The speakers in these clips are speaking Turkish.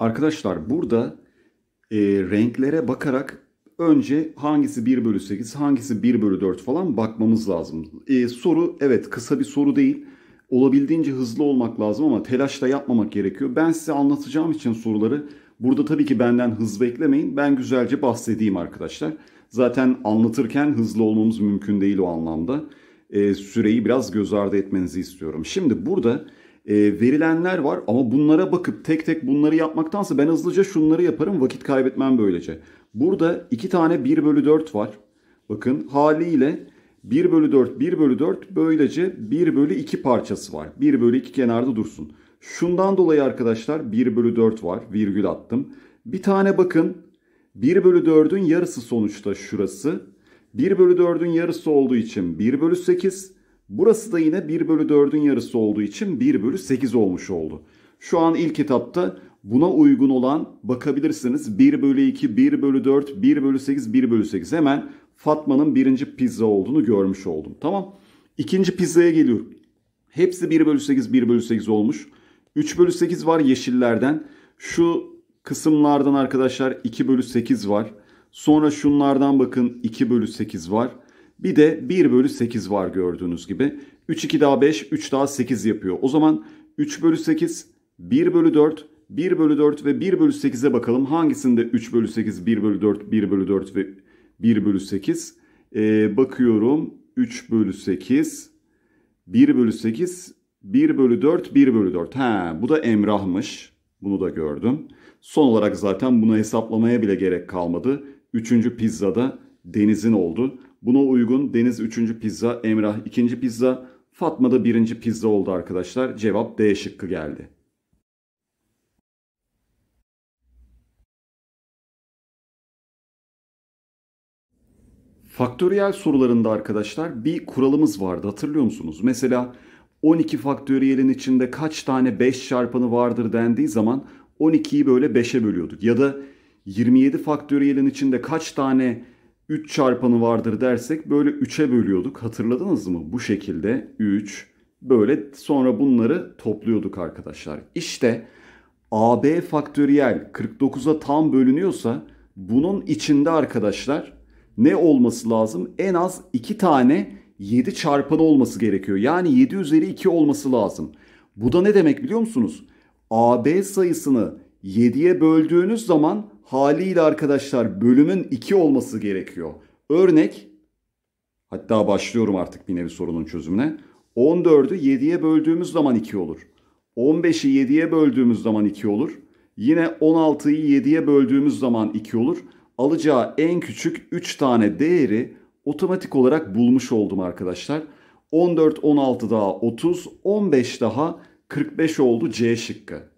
Arkadaşlar burada e, renklere bakarak önce hangisi 1 bölü 8 hangisi 1 bölü 4 falan bakmamız lazım. E, soru evet kısa bir soru değil. Olabildiğince hızlı olmak lazım ama telaş da yapmamak gerekiyor. Ben size anlatacağım için soruları burada tabii ki benden hız beklemeyin. Ben güzelce bahsedeyim arkadaşlar. Zaten anlatırken hızlı olmamız mümkün değil o anlamda. E, süreyi biraz göz ardı etmenizi istiyorum. Şimdi burada e, verilenler var ama bunlara bakıp tek tek bunları yapmaktansa ben hızlıca şunları yaparım vakit kaybetmem böylece. Burada iki tane 1 bölü 4 var. Bakın haliyle 1 bölü 4, 1 bölü 4 böylece 1 bölü 2 parçası var. 1 bölü 2 kenarda dursun. Şundan dolayı arkadaşlar 1 bölü 4 var virgül attım. Bir tane bakın 1 bölü 4'ün yarısı sonuçta şurası. 1 bölü 4'ün yarısı olduğu için 1 bölü 8. Burası da yine 1 bölü 4'ün yarısı olduğu için 1 bölü 8 olmuş oldu. Şu an ilk etapta buna uygun olan bakabilirsiniz 1 bölü 2, 1 bölü 4, 1 bölü 8, 1 bölü 8. Hemen Fatma'nın birinci pizza olduğunu görmüş oldum. Tamam. İkinci pizzaya geliyorum. Hepsi 1 bölü 8, 1 bölü 8 olmuş. 3 bölü 8 var yeşillerden. Şu kısımlardan arkadaşlar 2 bölü 8 var. Sonra şunlardan bakın 2 bölü 8 var. Bir de 1 bölü 8 var gördüğünüz gibi. 3 2 daha 5, 3 daha 8 yapıyor. O zaman 3 bölü 8, 1 bölü 4, 1 bölü 4 ve 1 bölü 8'e bakalım. Hangisinde 3 bölü 8, 1 bölü 4, 1 bölü 4 ve 1 bölü 8? Ee, bakıyorum 3 bölü 8, 1 bölü 8, 1 bölü 4, 1 bölü 4. Ha, bu da Emrah'mış. Bunu da gördüm. Son olarak zaten bunu hesaplamaya bile gerek kalmadı. Üçüncü pizzada Deniz'in oldu. Buna uygun Deniz 3. pizza, Emrah 2. pizza, Fatma da 1. pizza oldu arkadaşlar. Cevap D şıkkı geldi. Faktöriyel sorularında arkadaşlar bir kuralımız vardı hatırlıyor musunuz? Mesela 12 faktöriyelin içinde kaç tane 5 çarpanı vardır dendiği zaman 12'yi böyle 5'e bölüyorduk. Ya da 27 faktöriyelin içinde kaç tane 3 çarpanı vardır dersek böyle 3'e bölüyorduk. Hatırladınız mı? Bu şekilde 3 böyle sonra bunları topluyorduk arkadaşlar. İşte AB faktöriyel 49'a tam bölünüyorsa bunun içinde arkadaşlar ne olması lazım? En az 2 tane 7 çarpanı olması gerekiyor. Yani 7 üzeri 2 olması lazım. Bu da ne demek biliyor musunuz? AB sayısını 7'ye böldüğünüz zaman haliyle arkadaşlar bölümün 2 olması gerekiyor. Örnek hatta başlıyorum artık bir nevi sorunun çözümüne. 14'ü 7'ye böldüğümüz zaman 2 olur. 15'i 7'ye böldüğümüz zaman 2 olur. Yine 16'yı 7'ye böldüğümüz zaman 2 olur. Alacağı en küçük 3 tane değeri otomatik olarak bulmuş oldum arkadaşlar. 14, 16 daha 30, 15 daha 45 oldu C şıkkı.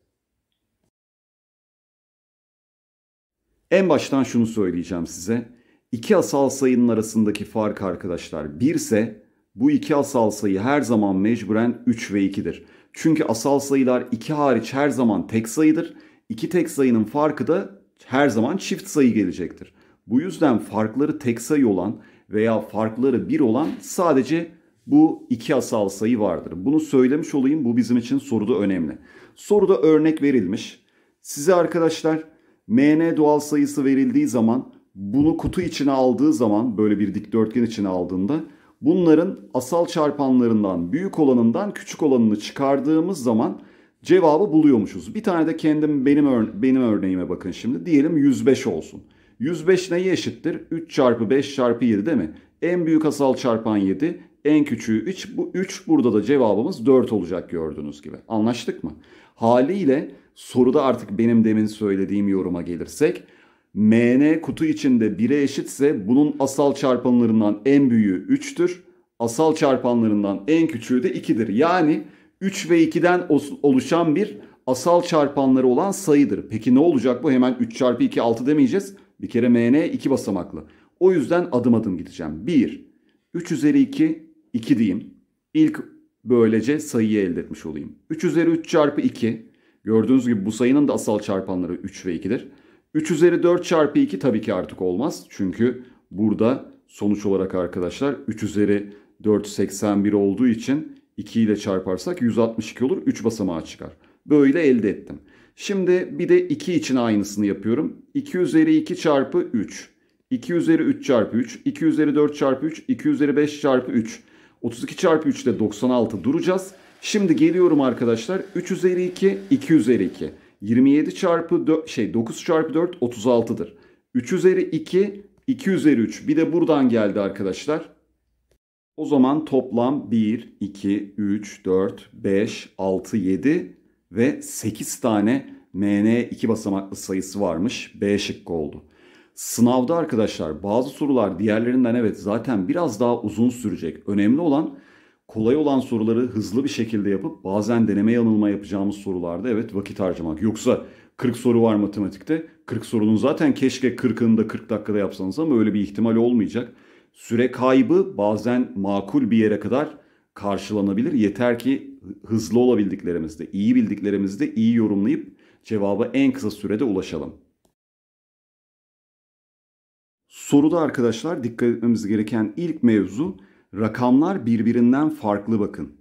En baştan şunu söyleyeceğim size. İki asal sayının arasındaki fark arkadaşlar 1 ise bu iki asal sayı her zaman mecburen 3 ve 2'dir. Çünkü asal sayılar 2 hariç her zaman tek sayıdır. İki tek sayının farkı da her zaman çift sayı gelecektir. Bu yüzden farkları tek sayı olan veya farkları 1 olan sadece bu iki asal sayı vardır. Bunu söylemiş olayım bu bizim için soruda önemli. Soruda örnek verilmiş. Size arkadaşlar mn doğal sayısı verildiği zaman bunu kutu içine aldığı zaman böyle bir dikdörtgen içine aldığında bunların asal çarpanlarından büyük olanından küçük olanını çıkardığımız zaman cevabı buluyormuşuz. Bir tane de kendim benim ör benim örneğime bakın şimdi. Diyelim 105 olsun. 105 neye eşittir? 3 çarpı 5 çarpı 7 değil mi? En büyük asal çarpan 7, en küçüğü 3. Bu 3 burada da cevabımız 4 olacak gördüğünüz gibi. Anlaştık mı? Haliyle soruda artık benim demin söylediğim yoruma gelirsek MN kutu içinde 1'e eşitse bunun asal çarpanlarından en büyüğü 3'tür. Asal çarpanlarından en küçüğü de 2'dir. Yani 3 ve 2'den oluşan bir asal çarpanları olan sayıdır. Peki ne olacak bu? Hemen 3 çarpı 2 6 demeyeceğiz. Bir kere MN 2 basamaklı. O yüzden adım adım gideceğim. 1, 3 üzeri 2, 2 diyeyim. İlk böylece sayıyı elde etmiş olayım. 3 üzeri 3 çarpı 2, Gördüğünüz gibi bu sayının da asal çarpanları 3 ve 2'dir. 3 üzeri 4 çarpı 2 tabii ki artık olmaz. Çünkü burada sonuç olarak arkadaşlar 3 üzeri 4 81 olduğu için 2 ile çarparsak 162 olur. 3 basamağa çıkar. Böyle elde ettim. Şimdi bir de 2 için aynısını yapıyorum. 2 üzeri 2 çarpı 3. 2 üzeri 3 çarpı 3. 2 üzeri 4 çarpı 3. 2 üzeri 5 çarpı 3. 32 çarpı 3 ile 96 duracağız. Şimdi geliyorum arkadaşlar. 3 üzeri 2, 2 üzeri 2. 27 çarpı 4, şey 9 çarpı 4 36'dır. 3 üzeri 2, 2 üzeri 3. Bir de buradan geldi arkadaşlar. O zaman toplam 1, 2, 3, 4, 5, 6, 7 ve 8 tane MN 2 basamaklı sayısı varmış. B şıkkı oldu. Sınavda arkadaşlar bazı sorular diğerlerinden evet zaten biraz daha uzun sürecek. Önemli olan kolay olan soruları hızlı bir şekilde yapıp bazen deneme yanılma yapacağımız sorularda evet vakit harcamak. Yoksa 40 soru var matematikte. 40 sorunun zaten keşke 40'ını da 40 dakikada yapsanız ama öyle bir ihtimal olmayacak. Süre kaybı bazen makul bir yere kadar karşılanabilir. Yeter ki hızlı olabildiklerimizde, iyi bildiklerimizde iyi yorumlayıp cevaba en kısa sürede ulaşalım. Soruda arkadaşlar dikkat etmemiz gereken ilk mevzu Rakamlar birbirinden farklı bakın.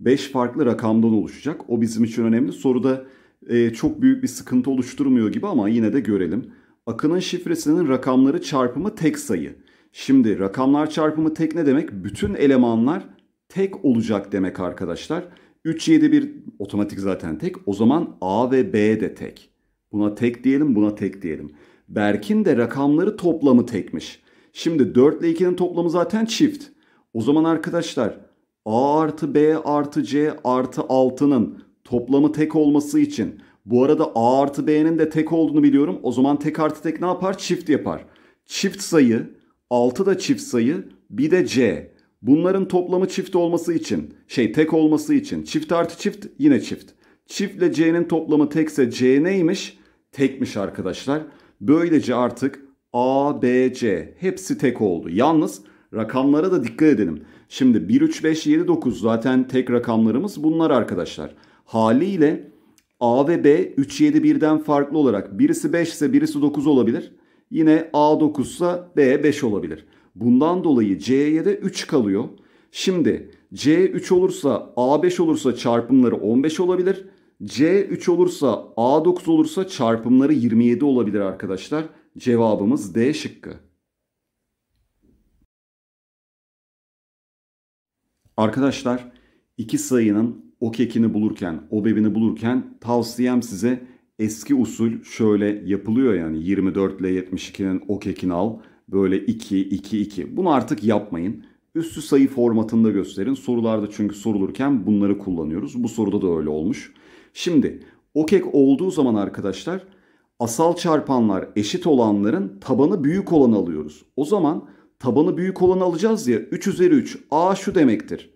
5 farklı rakamdan oluşacak. O bizim için önemli. Soruda e, çok büyük bir sıkıntı oluşturmuyor gibi ama yine de görelim. Akının şifresinin rakamları çarpımı tek sayı. Şimdi rakamlar çarpımı tek ne demek? Bütün elemanlar tek olacak demek arkadaşlar. 3, 7, 1 otomatik zaten tek. O zaman A ve B de tek. Buna tek diyelim, buna tek diyelim. Berk'in de rakamları toplamı tekmiş. Şimdi 4 ile 2'nin toplamı zaten çift. O zaman arkadaşlar A artı B artı C artı 6'nın toplamı tek olması için bu arada A artı B'nin de tek olduğunu biliyorum. O zaman tek artı tek ne yapar? Çift yapar. Çift sayı 6 da çift sayı bir de C. Bunların toplamı çift olması için şey tek olması için çift artı çift yine çift. Çiftle C'nin toplamı tekse C neymiş? Tekmiş arkadaşlar. Böylece artık A, B, C hepsi tek oldu. Yalnız Rakamlara da dikkat edelim. Şimdi 1, 3, 5, 7, 9 zaten tek rakamlarımız bunlar arkadaşlar. Haliyle A ve B 3, 7, 1'den farklı olarak birisi 5 ise birisi 9 olabilir. Yine A 9 ise B 5 olabilir. Bundan dolayı C'ye de 3 kalıyor. Şimdi C 3 olursa A 5 olursa çarpımları 15 olabilir. C 3 olursa A 9 olursa çarpımları 27 olabilir arkadaşlar. Cevabımız D şıkkı. Arkadaşlar iki sayının o kekini bulurken, o bebini bulurken tavsiyem size eski usul şöyle yapılıyor yani 24 ile 72'nin o kekini al. Böyle 2, 2, 2. Bunu artık yapmayın. Üstü sayı formatında gösterin. Sorularda çünkü sorulurken bunları kullanıyoruz. Bu soruda da öyle olmuş. Şimdi o kek olduğu zaman arkadaşlar asal çarpanlar eşit olanların tabanı büyük olanı alıyoruz. O zaman Tabanı büyük olanı alacağız ya 3 üzeri 3 a şu demektir.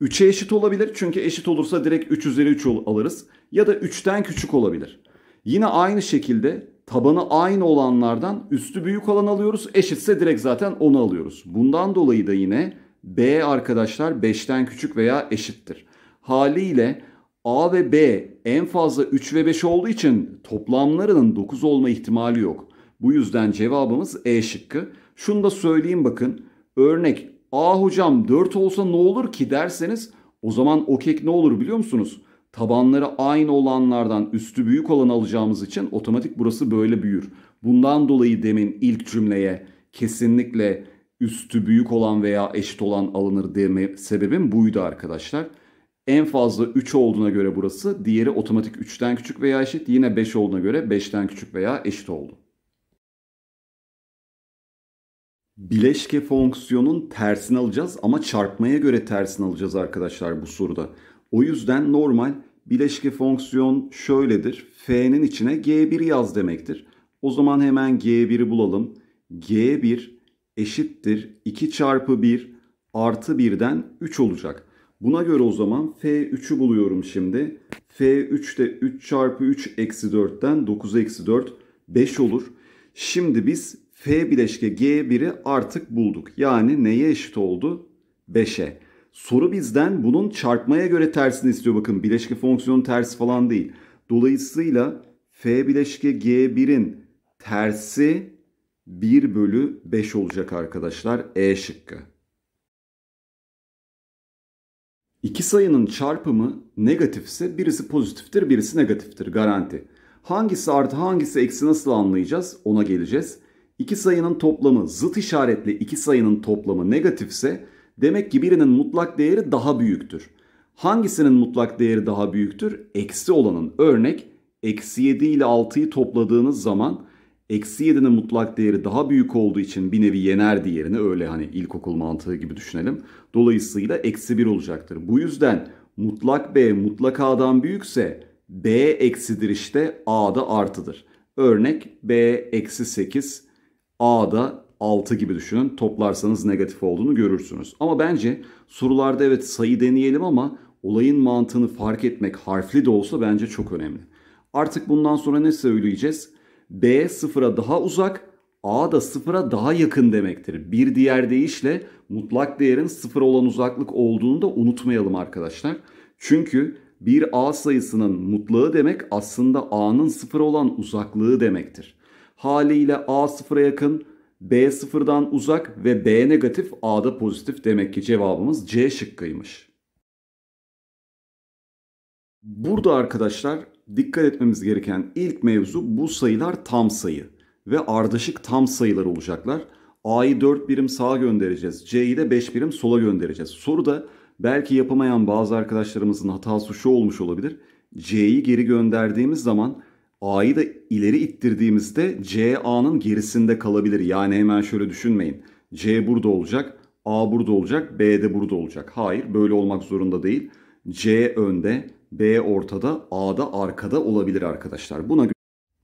3'e eşit olabilir çünkü eşit olursa direkt 3 üzeri 3 alırız. Ya da 3'ten küçük olabilir. Yine aynı şekilde tabanı aynı olanlardan üstü büyük olan alıyoruz. Eşitse direkt zaten onu alıyoruz. Bundan dolayı da yine B arkadaşlar 5'ten küçük veya eşittir. Haliyle A ve B en fazla 3 ve 5 olduğu için toplamlarının 9 olma ihtimali yok. Bu yüzden cevabımız E şıkkı. Şunu da söyleyeyim bakın. Örnek A hocam 4 olsa ne olur ki derseniz o zaman o kek ne olur biliyor musunuz? Tabanları aynı olanlardan üstü büyük olanı alacağımız için otomatik burası böyle büyür. Bundan dolayı demin ilk cümleye kesinlikle üstü büyük olan veya eşit olan alınır deme sebebim buydu arkadaşlar. En fazla 3 olduğuna göre burası, diğeri otomatik 3'ten küçük veya eşit, yine 5 olduğuna göre 5'ten küçük veya eşit oldu. bileşke fonksiyonun tersini alacağız ama çarpmaya göre tersini alacağız arkadaşlar bu soruda. O yüzden normal bileşke fonksiyon şöyledir. F'nin içine G1 yaz demektir. O zaman hemen G1'i bulalım. G1 eşittir 2 çarpı 1 artı 1'den 3 olacak. Buna göre o zaman F3'ü buluyorum şimdi. F3 de 3 çarpı 3 eksi 4'ten 9 eksi 4 5 olur. Şimdi biz F bileşke G1'i artık bulduk. Yani neye eşit oldu? 5'e. Soru bizden bunun çarpmaya göre tersini istiyor. Bakın bileşke fonksiyonun tersi falan değil. Dolayısıyla F bileşke G1'in tersi 1 bölü 5 olacak arkadaşlar. E şıkkı. İki sayının çarpımı negatifse birisi pozitiftir birisi negatiftir garanti. Hangisi artı hangisi eksi nasıl anlayacağız? Ona geleceğiz. İki sayının toplamı zıt işaretli iki sayının toplamı negatifse demek ki birinin mutlak değeri daha büyüktür. Hangisinin mutlak değeri daha büyüktür? Eksi olanın. Örnek eksi 7 ile 6'yı topladığınız zaman eksi 7'nin mutlak değeri daha büyük olduğu için bir nevi yener diğerini öyle hani ilkokul mantığı gibi düşünelim. Dolayısıyla eksi 1 olacaktır. Bu yüzden mutlak B mutlak A'dan büyükse B eksidir işte A da artıdır. Örnek B eksi 8 A da 6 gibi düşünün. Toplarsanız negatif olduğunu görürsünüz. Ama bence sorularda evet sayı deneyelim ama olayın mantığını fark etmek harfli de olsa bence çok önemli. Artık bundan sonra ne söyleyeceğiz? B sıfıra daha uzak, A da sıfıra daha yakın demektir. Bir diğer deyişle mutlak değerin sıfır olan uzaklık olduğunu da unutmayalım arkadaşlar. Çünkü bir A sayısının mutlağı demek aslında A'nın sıfır olan uzaklığı demektir. Haliyle A sıfıra yakın, B sıfırdan uzak ve B negatif A'da pozitif demek ki cevabımız C şıkkıymış. Burada arkadaşlar dikkat etmemiz gereken ilk mevzu bu sayılar tam sayı ve ardışık tam sayılar olacaklar. A'yı 4 birim sağa göndereceğiz. C'yi de 5 birim sola göndereceğiz. Soruda Belki yapamayan bazı arkadaşlarımızın hatası şu olmuş olabilir. C'yi geri gönderdiğimiz zaman A'yı da ileri ittirdiğimizde C A'nın gerisinde kalabilir. Yani hemen şöyle düşünmeyin. C burada olacak, A burada olacak, B de burada olacak. Hayır böyle olmak zorunda değil. C önde, B ortada, A da arkada olabilir arkadaşlar. Buna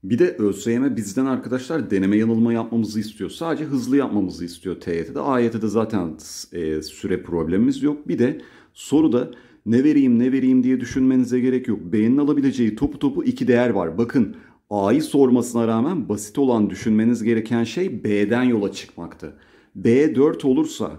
bir de ÖSYM bizden arkadaşlar deneme yanılma yapmamızı istiyor. Sadece hızlı yapmamızı istiyor TYT'de. AYT'de zaten e, süre problemimiz yok. Bir de soruda ne vereyim ne vereyim diye düşünmenize gerek yok. B'nin alabileceği topu topu iki değer var. Bakın A'yı sormasına rağmen basit olan düşünmeniz gereken şey B'den yola çıkmaktı. B 4 olursa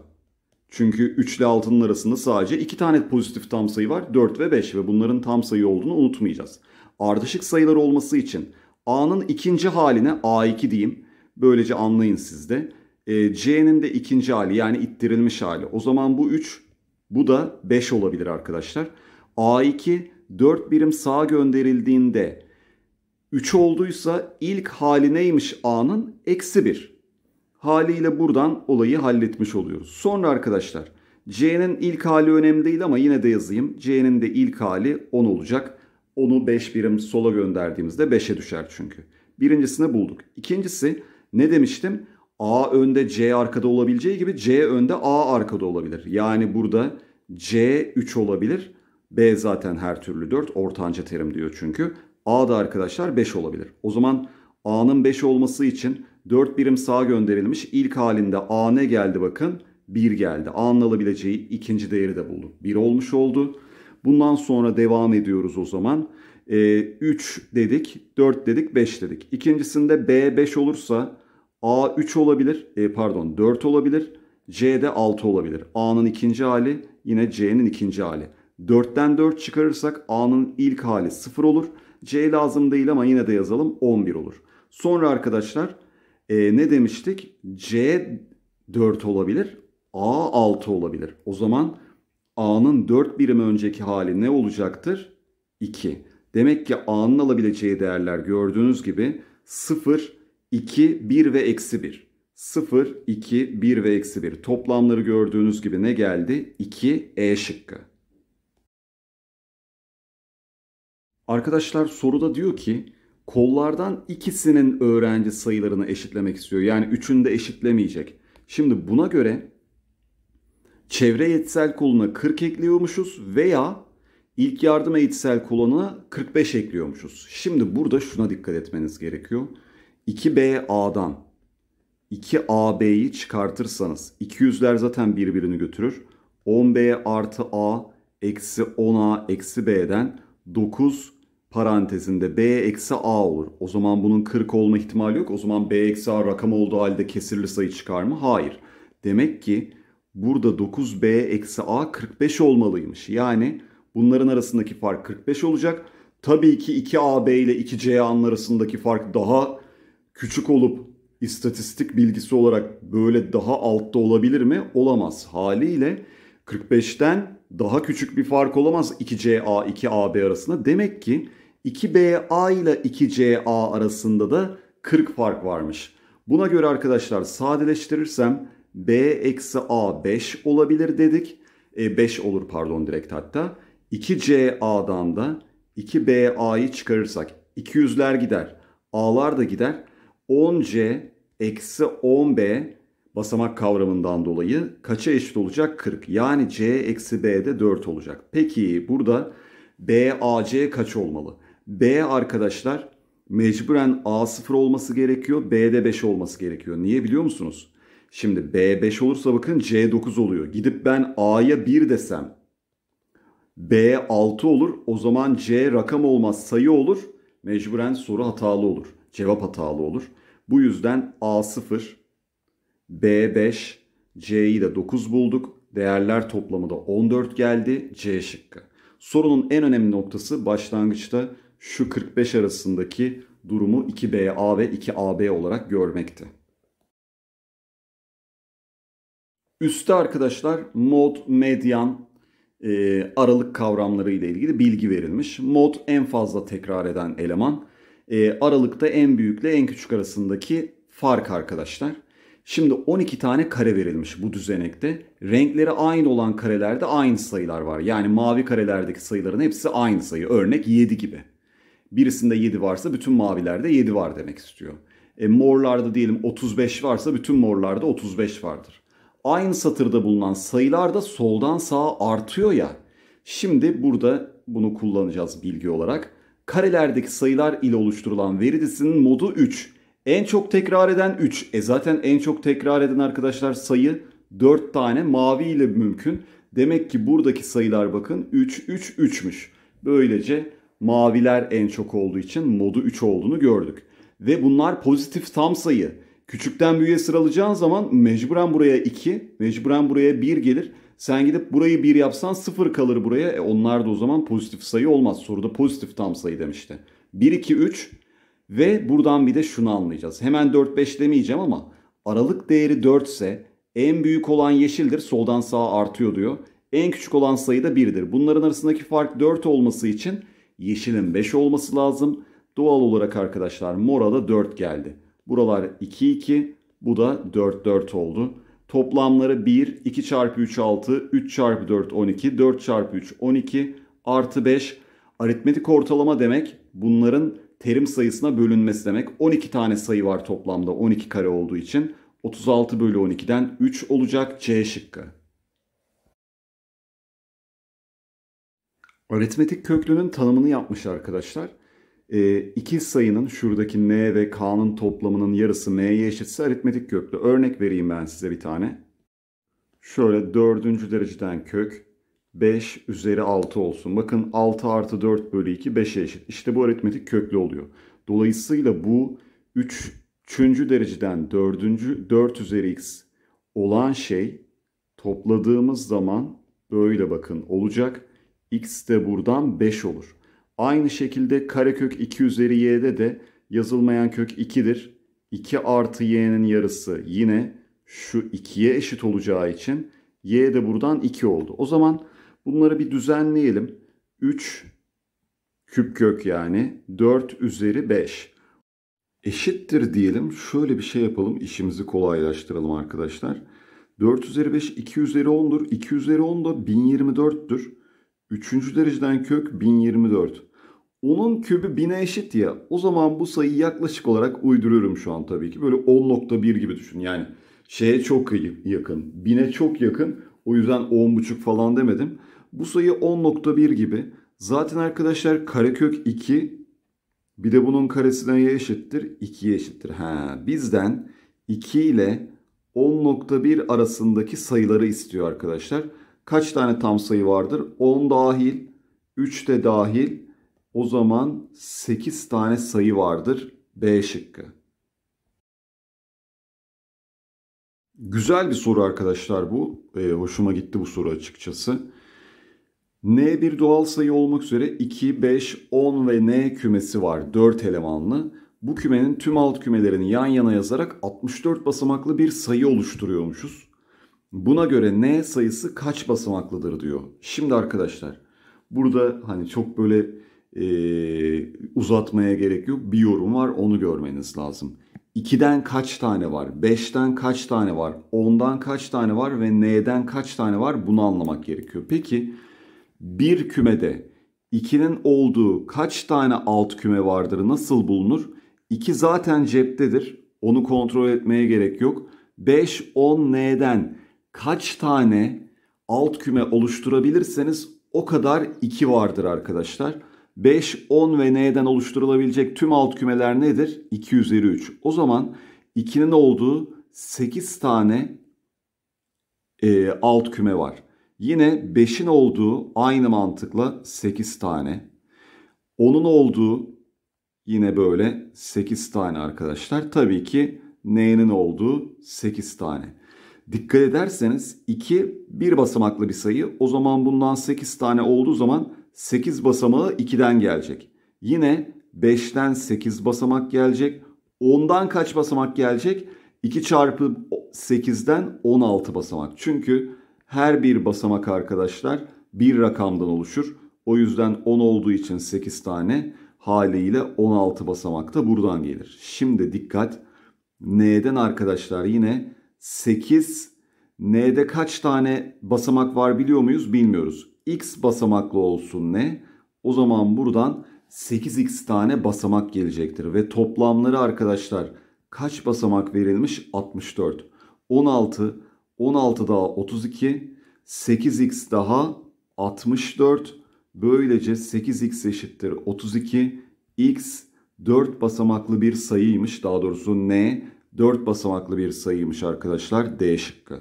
çünkü 3 ile 6'nın arasında sadece 2 tane pozitif tam sayı var. 4 ve 5 ve bunların tam sayı olduğunu unutmayacağız. Ardışık sayılar olması için A'nın ikinci haline A2 diyeyim. Böylece anlayın siz de. E, C'nin de ikinci hali yani ittirilmiş hali. O zaman bu 3 bu da 5 olabilir arkadaşlar. A2 4 birim sağa gönderildiğinde 3 olduysa ilk hali neymiş A'nın? Eksi 1. Haliyle buradan olayı halletmiş oluyoruz. Sonra arkadaşlar C'nin ilk hali önemli değil ama yine de yazayım. C'nin de ilk hali 10 olacak onu 5 birim sola gönderdiğimizde 5'e düşer çünkü. Birincisini bulduk. İkincisi ne demiştim? A önde C arkada olabileceği gibi C önde A arkada olabilir. Yani burada C 3 olabilir. B zaten her türlü 4 ortanca terim diyor çünkü. A da arkadaşlar 5 olabilir. O zaman A'nın 5 olması için 4 birim sağa gönderilmiş. İlk halinde A ne geldi bakın? 1 geldi. A'nın alabileceği ikinci değeri de bulduk. 1 olmuş oldu. Bundan sonra devam ediyoruz o zaman. E, ee, 3 dedik, 4 dedik, 5 dedik. İkincisinde B5 olursa A 3 olabilir, e, pardon 4 olabilir, C de 6 olabilir. A'nın ikinci hali yine C'nin ikinci hali. 4'ten 4 çıkarırsak A'nın ilk hali 0 olur. C lazım değil ama yine de yazalım 11 olur. Sonra arkadaşlar e, ne demiştik? C 4 olabilir, A 6 olabilir. O zaman A'nın 4 birim önceki hali ne olacaktır? 2. Demek ki A'nın alabileceği değerler gördüğünüz gibi 0, 2, 1 ve eksi 1. 0, 2, 1 ve eksi 1. Toplamları gördüğünüz gibi ne geldi? 2, E şıkkı. Arkadaşlar soruda diyor ki kollardan ikisinin öğrenci sayılarını eşitlemek istiyor. Yani üçünü de eşitlemeyecek. Şimdi buna göre çevre etsel koluna 40 ekliyormuşuz veya ilk yardım eğitsel koluna 45 ekliyormuşuz. Şimdi burada şuna dikkat etmeniz gerekiyor. 2BA'dan 2AB'yi çıkartırsanız 200'ler zaten birbirini götürür. 10B artı A eksi 10A eksi B'den 9 parantezinde B eksi A olur. O zaman bunun 40 olma ihtimali yok. O zaman B eksi A rakam olduğu halde kesirli sayı çıkar mı? Hayır. Demek ki burada 9b eksi a 45 olmalıymış. Yani bunların arasındaki fark 45 olacak. Tabii ki 2ab ile 2ca'nın arasındaki fark daha küçük olup istatistik bilgisi olarak böyle daha altta olabilir mi? Olamaz. Haliyle 45'ten daha küçük bir fark olamaz 2CA 2AB arasında. Demek ki 2BA ile 2CA arasında da 40 fark varmış. Buna göre arkadaşlar sadeleştirirsem B eksi A 5 olabilir dedik. E, 5 olur pardon direkt hatta. 2CA'dan c da 2 b A'yı çıkarırsak 200'ler gider. A'lar da gider. 10C eksi 10B basamak kavramından dolayı kaça eşit olacak? 40. Yani C eksi B'de 4 olacak. Peki burada BAC kaç olmalı? B arkadaşlar mecburen A0 olması gerekiyor. B'de 5 olması gerekiyor. Niye biliyor musunuz? Şimdi B5 olursa bakın C9 oluyor. Gidip ben A'ya 1 desem B6 olur. O zaman C rakam olmaz sayı olur. Mecburen soru hatalı olur. Cevap hatalı olur. Bu yüzden A0, B5, C'yi de 9 bulduk. Değerler toplamı da 14 geldi. C şıkkı. Sorunun en önemli noktası başlangıçta şu 45 arasındaki durumu 2BA ve 2AB olarak görmekti. Üste arkadaşlar mod, medyan, e, aralık kavramları ile ilgili bilgi verilmiş. Mod en fazla tekrar eden eleman. E, aralıkta en büyükle en küçük arasındaki fark arkadaşlar. Şimdi 12 tane kare verilmiş bu düzenekte. Renkleri aynı olan karelerde aynı sayılar var. Yani mavi karelerdeki sayıların hepsi aynı sayı. Örnek 7 gibi. Birisinde 7 varsa bütün mavilerde 7 var demek istiyor. E, morlarda diyelim 35 varsa bütün morlarda 35 vardır aynı satırda bulunan sayılar da soldan sağa artıyor ya. Şimdi burada bunu kullanacağız bilgi olarak. Karelerdeki sayılar ile oluşturulan veri dizisinin modu 3. En çok tekrar eden 3. E zaten en çok tekrar eden arkadaşlar sayı 4 tane mavi ile mümkün. Demek ki buradaki sayılar bakın 3, 3, 3'müş. Böylece maviler en çok olduğu için modu 3 olduğunu gördük. Ve bunlar pozitif tam sayı. Küçükten büyüğe sıralayacağın zaman mecburen buraya 2, mecburen buraya 1 gelir. Sen gidip burayı 1 yapsan 0 kalır buraya. E onlar da o zaman pozitif sayı olmaz. Soruda pozitif tam sayı demişti. 1, 2, 3 ve buradan bir de şunu anlayacağız. Hemen 4, 5 demeyeceğim ama aralık değeri 4 ise en büyük olan yeşildir. Soldan sağa artıyor diyor. En küçük olan sayı da 1'dir. Bunların arasındaki fark 4 olması için yeşilin 5 olması lazım. Doğal olarak arkadaşlar mora da 4 geldi. Buralar 2 2. Bu da 4 4 oldu. Toplamları 1, 2 çarpı 3 6, 3 çarpı 4 12, 4 çarpı 3 12, artı 5. Aritmetik ortalama demek bunların terim sayısına bölünmesi demek. 12 tane sayı var toplamda 12 kare olduğu için. 36 bölü 12'den 3 olacak C şıkkı. Aritmetik köklünün tanımını yapmış arkadaşlar e, iki sayının şuradaki n ve k'nın toplamının yarısı m'ye eşitse aritmetik köklü. Örnek vereyim ben size bir tane. Şöyle dördüncü dereceden kök 5 üzeri 6 olsun. Bakın 6 artı 4 bölü 2 5'e eşit. İşte bu aritmetik köklü oluyor. Dolayısıyla bu 3. dereceden dördüncü 4 üzeri x olan şey topladığımız zaman böyle bakın olacak. x de buradan 5 olur. Aynı şekilde karekök 2 üzeri y'de de yazılmayan kök 2'dir. 2 artı y'nin yarısı yine şu 2'ye eşit olacağı için y de buradan 2 oldu. O zaman bunları bir düzenleyelim. 3 küp kök yani 4 üzeri 5 eşittir diyelim. Şöyle bir şey yapalım işimizi kolaylaştıralım arkadaşlar. 4 üzeri 5 2 üzeri 10'dur. 2 üzeri 10 da 1024'tür. Üçüncü dereceden kök 1024. Onun kübü 1000'e eşit ya. O zaman bu sayıyı yaklaşık olarak uyduruyorum şu an tabii ki. Böyle 10.1 gibi düşün. Yani şeye çok yakın. 1000'e çok yakın. O yüzden 10.5 falan demedim. Bu sayı 10.1 gibi. Zaten arkadaşlar karekök 2 bir de bunun karesi neye eşittir? 2'ye eşittir. Ha, bizden 2 ile 10.1 arasındaki sayıları istiyor arkadaşlar kaç tane tam sayı vardır? 10 dahil, 3 de dahil. O zaman 8 tane sayı vardır B şıkkı. Güzel bir soru arkadaşlar bu. E, hoşuma gitti bu soru açıkçası. N bir doğal sayı olmak üzere 2, 5, 10 ve N kümesi var. 4 elemanlı. Bu kümenin tüm alt kümelerini yan yana yazarak 64 basamaklı bir sayı oluşturuyormuşuz. Buna göre n sayısı kaç basamaklıdır diyor. Şimdi arkadaşlar burada hani çok böyle e, uzatmaya gerek yok. Bir yorum var onu görmeniz lazım. 2'den kaç tane var? 5'ten kaç tane var? 10'dan kaç tane var? Ve n'den kaç tane var? Bunu anlamak gerekiyor. Peki bir kümede 2'nin olduğu kaç tane alt küme vardır? Nasıl bulunur? 2 zaten ceptedir. Onu kontrol etmeye gerek yok. 5, 10 n'den kaç tane alt küme oluşturabilirseniz o kadar 2 vardır arkadaşlar. 5, 10 ve n'den oluşturulabilecek tüm alt kümeler nedir? 2 üzeri 3. O zaman 2'nin olduğu 8 tane e, alt küme var. Yine 5'in olduğu aynı mantıkla 8 tane. 10'un olduğu yine böyle 8 tane arkadaşlar. Tabii ki n'nin olduğu 8 tane. Dikkat ederseniz 2 bir basamaklı bir sayı. O zaman bundan 8 tane olduğu zaman 8 basamağı 2'den gelecek. Yine 5'ten 8 basamak gelecek. 10'dan kaç basamak gelecek? 2 çarpı 8'den 16 basamak. Çünkü her bir basamak arkadaşlar bir rakamdan oluşur. O yüzden 10 olduğu için 8 tane haliyle 16 basamak da buradan gelir. Şimdi dikkat. N'den arkadaşlar yine 8. N'de kaç tane basamak var biliyor muyuz? Bilmiyoruz. X basamaklı olsun ne? O zaman buradan 8x tane basamak gelecektir. Ve toplamları arkadaşlar kaç basamak verilmiş? 64. 16, 16 daha 32, 8x daha 64. Böylece 8x eşittir 32. x 4 basamaklı bir sayıymış. Daha doğrusu n 4 basamaklı bir sayıymış arkadaşlar D şıkkı.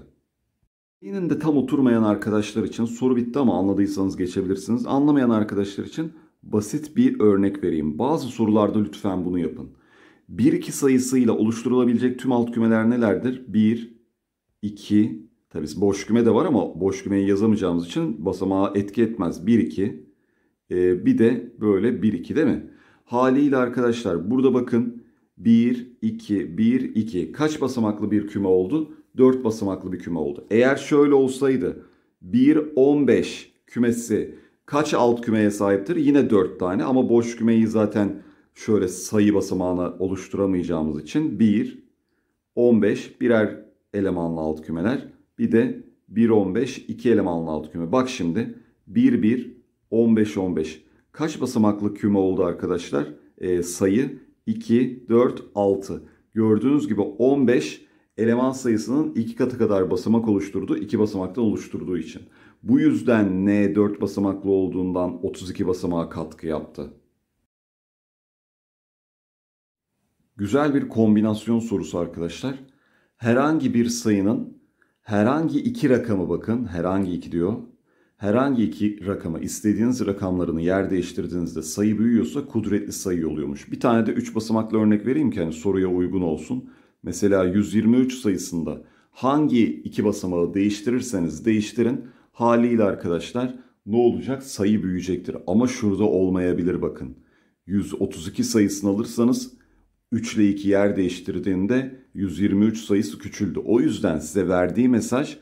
Beynin de tam oturmayan arkadaşlar için soru bitti ama anladıysanız geçebilirsiniz. Anlamayan arkadaşlar için basit bir örnek vereyim. Bazı sorularda lütfen bunu yapın. 1-2 sayısıyla oluşturulabilecek tüm alt kümeler nelerdir? 1, 2, tabi boş küme de var ama boş kümeyi yazamayacağımız için basamağa etki etmez. 1, 2, ee, bir de böyle 1, 2 değil mi? Haliyle arkadaşlar burada bakın 1, 2, 1, 2. Kaç basamaklı bir küme oldu? 4 basamaklı bir küme oldu. Eğer şöyle olsaydı 1, 15 kümesi kaç alt kümeye sahiptir? Yine 4 tane ama boş kümeyi zaten şöyle sayı basamağına oluşturamayacağımız için 1, 15 birer elemanlı alt kümeler. Bir de 1, 15 2 elemanlı alt küme. Bak şimdi 1, 1, 15, 15. Kaç basamaklı küme oldu arkadaşlar? Ee, sayı 2, 4, 6. Gördüğünüz gibi 15 eleman sayısının 2 katı kadar basamak oluşturdu. 2 basamaktan oluşturduğu için. Bu yüzden N 4 basamaklı olduğundan 32 basamağa katkı yaptı. Güzel bir kombinasyon sorusu arkadaşlar. Herhangi bir sayının herhangi iki rakamı bakın herhangi iki diyor herhangi iki rakama istediğiniz rakamlarını yer değiştirdiğinizde sayı büyüyorsa kudretli sayı oluyormuş. Bir tane de 3 basamaklı örnek vereyim ki hani soruya uygun olsun. Mesela 123 sayısında hangi iki basamağı değiştirirseniz değiştirin haliyle arkadaşlar ne olacak? Sayı büyüyecektir. Ama şurada olmayabilir bakın. 132 sayısını alırsanız 3 ile 2 yer değiştirdiğinde 123 sayısı küçüldü. O yüzden size verdiği mesaj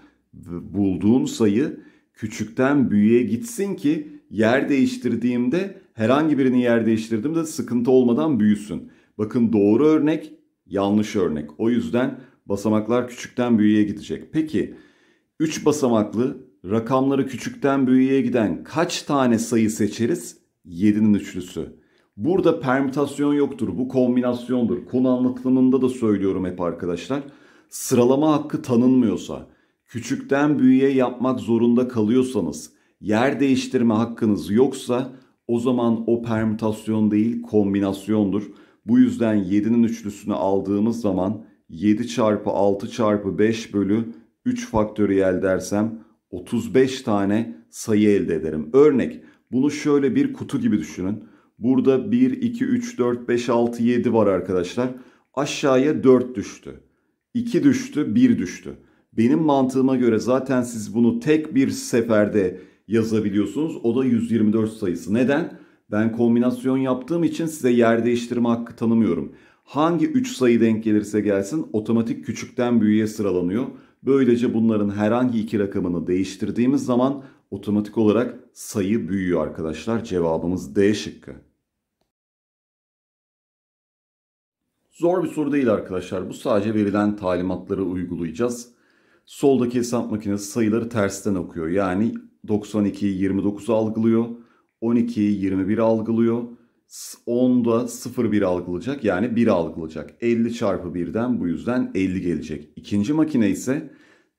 bulduğun sayı küçükten büyüğe gitsin ki yer değiştirdiğimde herhangi birini yer değiştirdiğimde sıkıntı olmadan büyüsün. Bakın doğru örnek yanlış örnek. O yüzden basamaklar küçükten büyüğe gidecek. Peki 3 basamaklı rakamları küçükten büyüğe giden kaç tane sayı seçeriz? 7'nin üçlüsü. Burada permütasyon yoktur. Bu kombinasyondur. Konu anlatımında da söylüyorum hep arkadaşlar. Sıralama hakkı tanınmıyorsa küçükten büyüğe yapmak zorunda kalıyorsanız, yer değiştirme hakkınız yoksa o zaman o permütasyon değil kombinasyondur. Bu yüzden 7'nin üçlüsünü aldığımız zaman 7 çarpı 6 çarpı 5 bölü 3 faktöriyel dersem 35 tane sayı elde ederim. Örnek bunu şöyle bir kutu gibi düşünün. Burada 1, 2, 3, 4, 5, 6, 7 var arkadaşlar. Aşağıya 4 düştü. 2 düştü, 1 düştü. Benim mantığıma göre zaten siz bunu tek bir seferde yazabiliyorsunuz. O da 124 sayısı. Neden? Ben kombinasyon yaptığım için size yer değiştirme hakkı tanımıyorum. Hangi 3 sayı denk gelirse gelsin otomatik küçükten büyüğe sıralanıyor. Böylece bunların herhangi iki rakamını değiştirdiğimiz zaman otomatik olarak sayı büyüyor arkadaşlar. Cevabımız D şıkkı. Zor bir soru değil arkadaşlar. Bu sadece verilen talimatları uygulayacağız. Soldaki hesap makinesi sayıları tersten okuyor. Yani 92'yi 29 algılıyor. 12'yi 21 algılıyor. 10'da 0,1 algılayacak yani 1 algılayacak. 50 çarpı 1'den bu yüzden 50 gelecek. İkinci makine ise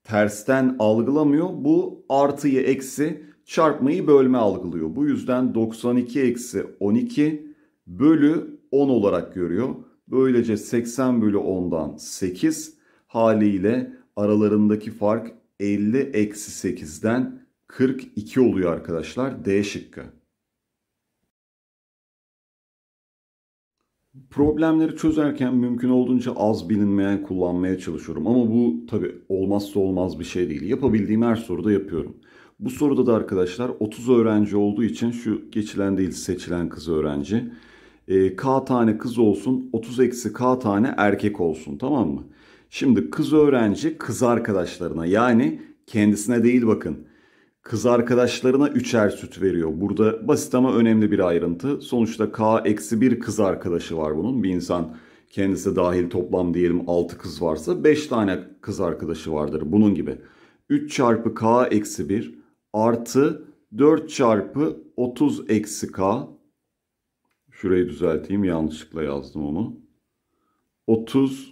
tersten algılamıyor. Bu artıyı eksi çarpmayı bölme algılıyor. Bu yüzden 92 eksi 12 bölü 10 olarak görüyor. Böylece 80 bölü 10'dan 8 haliyle aralarındaki fark 50 eksi 8'den 42 oluyor arkadaşlar. D şıkkı. Problemleri çözerken mümkün olduğunca az bilinmeyen kullanmaya çalışıyorum. Ama bu tabi olmazsa olmaz bir şey değil. Yapabildiğim her soruda yapıyorum. Bu soruda da arkadaşlar 30 öğrenci olduğu için şu geçilen değil seçilen kız öğrenci. Ee, K tane kız olsun 30 eksi K tane erkek olsun tamam mı? Şimdi kız öğrenci kız arkadaşlarına yani kendisine değil bakın. Kız arkadaşlarına üçer süt veriyor. Burada basit ama önemli bir ayrıntı. Sonuçta K eksi bir kız arkadaşı var bunun. Bir insan kendisi dahil toplam diyelim 6 kız varsa 5 tane kız arkadaşı vardır. Bunun gibi 3 çarpı K eksi 1 artı 4 çarpı 30 eksi K. Şurayı düzelteyim yanlışlıkla yazdım onu. 30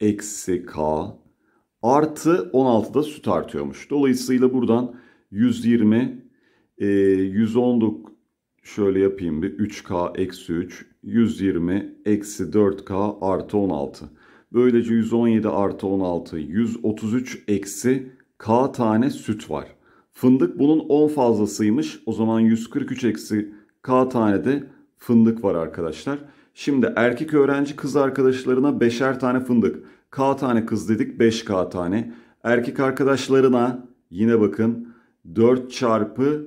eksi k artı 16'da süt artıyormuş. Dolayısıyla buradan 120 e, 119 şöyle yapayım bir 3k eksi 3 120 eksi 4k artı 16. Böylece 117 artı 16 133 eksi k tane süt var. Fındık bunun 10 fazlasıymış. O zaman 143 eksi k tane de fındık var arkadaşlar. Şimdi erkek öğrenci kız arkadaşlarına beşer tane fındık. K tane kız dedik 5K tane. Erkek arkadaşlarına yine bakın 4 çarpı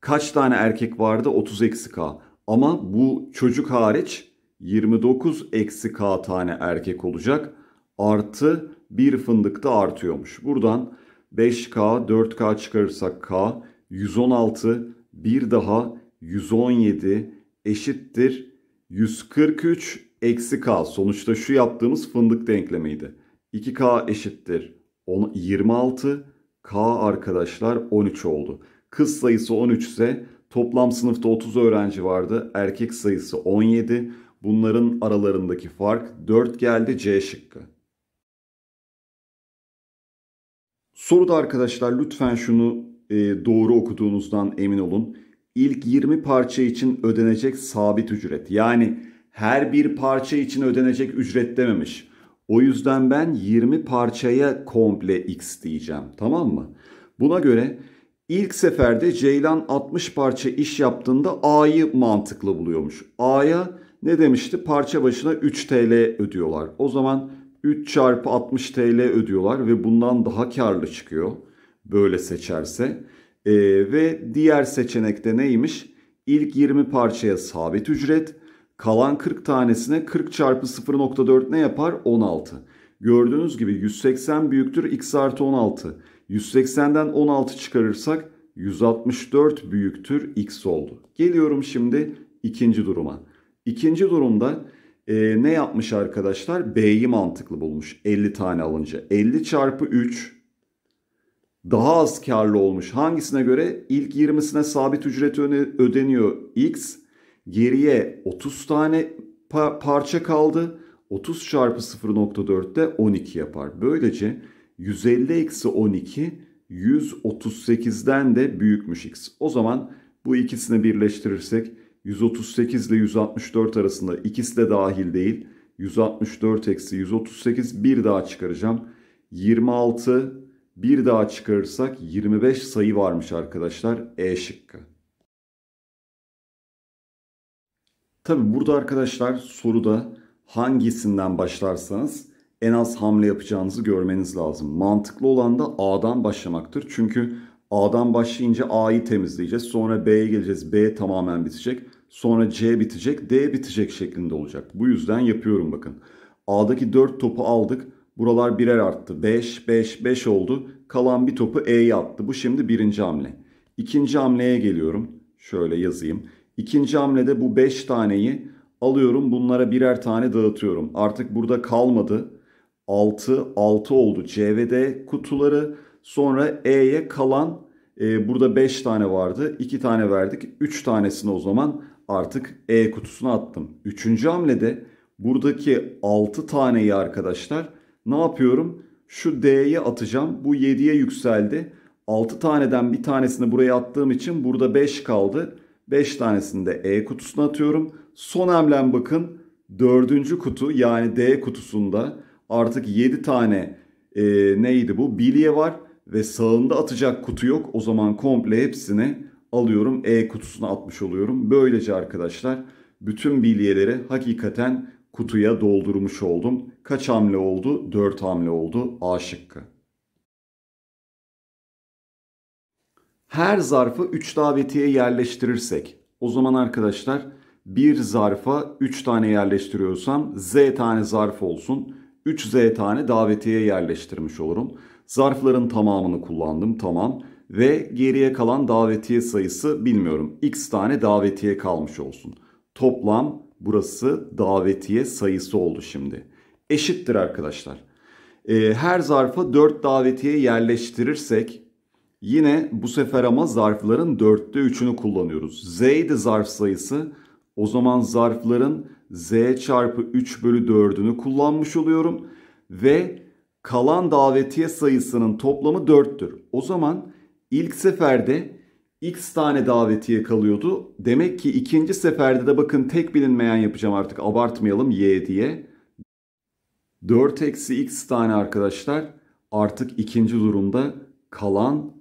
kaç tane erkek vardı? 30 eksi K. Ama bu çocuk hariç 29 eksi K tane erkek olacak. Artı bir fındık da artıyormuş. Buradan 5K 4K çıkarırsak K 116 bir daha 117 eşittir 143 eksi k sonuçta şu yaptığımız fındık denklemiydi. 2k eşittir 10, 26 k arkadaşlar 13 oldu. Kız sayısı 13 ise toplam sınıfta 30 öğrenci vardı. Erkek sayısı 17. Bunların aralarındaki fark 4 geldi C şıkkı. Soruda arkadaşlar lütfen şunu e, doğru okuduğunuzdan emin olun ilk 20 parça için ödenecek sabit ücret. Yani her bir parça için ödenecek ücret dememiş. O yüzden ben 20 parçaya komple x diyeceğim. Tamam mı? Buna göre ilk seferde Ceylan 60 parça iş yaptığında A'yı mantıklı buluyormuş. A'ya ne demişti? Parça başına 3 TL ödüyorlar. O zaman 3 çarpı 60 TL ödüyorlar ve bundan daha karlı çıkıyor. Böyle seçerse. E, ve diğer seçenekte neymiş? İlk 20 parçaya sabit ücret, kalan 40 tanesine 40 çarpı 0.4 ne yapar? 16. Gördüğünüz gibi 180 büyüktür x artı 16. 180'den 16 çıkarırsak 164 büyüktür x oldu. Geliyorum şimdi ikinci duruma. İkinci durumda e, ne yapmış arkadaşlar? B'yi mantıklı bulmuş 50 tane alınca. 50 çarpı 3 daha az karlı olmuş. Hangisine göre? İlk 20'sine sabit ücret ödeniyor X. Geriye 30 tane parça kaldı. 30 çarpı 0.4'te 12 yapar. Böylece 150 eksi 12 138'den de büyükmüş X. O zaman bu ikisini birleştirirsek 138 ile 164 arasında ikisi de dahil değil. 164 eksi 138 bir daha çıkaracağım. 26 bir daha çıkarırsak 25 sayı varmış arkadaşlar E şıkkı. Tabi burada arkadaşlar soruda hangisinden başlarsanız en az hamle yapacağınızı görmeniz lazım. Mantıklı olan da A'dan başlamaktır. Çünkü A'dan başlayınca A'yı temizleyeceğiz. Sonra B'ye geleceğiz. B tamamen bitecek. Sonra C bitecek. D bitecek şeklinde olacak. Bu yüzden yapıyorum bakın. A'daki 4 topu aldık. Buralar birer arttı. 5, 5, 5 oldu. Kalan bir topu E'ye attı. Bu şimdi birinci hamle. İkinci hamleye geliyorum. Şöyle yazayım. İkinci hamlede bu 5 taneyi alıyorum. Bunlara birer tane dağıtıyorum. Artık burada kalmadı. 6, 6 oldu. C ve D kutuları. Sonra E'ye kalan e, burada 5 tane vardı. 2 tane verdik. 3 tanesini o zaman artık E kutusuna attım. Üçüncü hamlede buradaki 6 taneyi arkadaşlar ne yapıyorum? Şu D'ye atacağım. Bu 7'ye yükseldi. 6 taneden bir tanesini buraya attığım için burada 5 kaldı. 5 tanesini de E kutusuna atıyorum. Son hamlem bakın. 4. kutu yani D kutusunda artık 7 tane e, neydi bu? Bilye var ve sağında atacak kutu yok. O zaman komple hepsini alıyorum E kutusuna atmış oluyorum. Böylece arkadaşlar bütün bilyeleri hakikaten kutuya doldurmuş oldum. Kaç hamle oldu? 4 hamle oldu. A şıkkı. Her zarfı 3 davetiye yerleştirirsek o zaman arkadaşlar bir zarfa 3 tane yerleştiriyorsam Z tane zarf olsun. 3Z tane davetiye yerleştirmiş olurum. Zarfların tamamını kullandım tamam. Ve geriye kalan davetiye sayısı bilmiyorum. X tane davetiye kalmış olsun. Toplam Burası davetiye sayısı oldu şimdi. Eşittir arkadaşlar. Ee, her zarfa 4 davetiye yerleştirirsek yine bu sefer ama zarfların 4'te 3'ünü kullanıyoruz. Z'ydi zarf sayısı. O zaman zarfların Z çarpı 3 bölü 4'ünü kullanmış oluyorum. Ve kalan davetiye sayısının toplamı 4'tür. O zaman ilk seferde X tane davetiye kalıyordu. Demek ki ikinci seferde de bakın tek bilinmeyen yapacağım artık abartmayalım Y diye. 4 eksi X tane arkadaşlar artık ikinci durumda kalan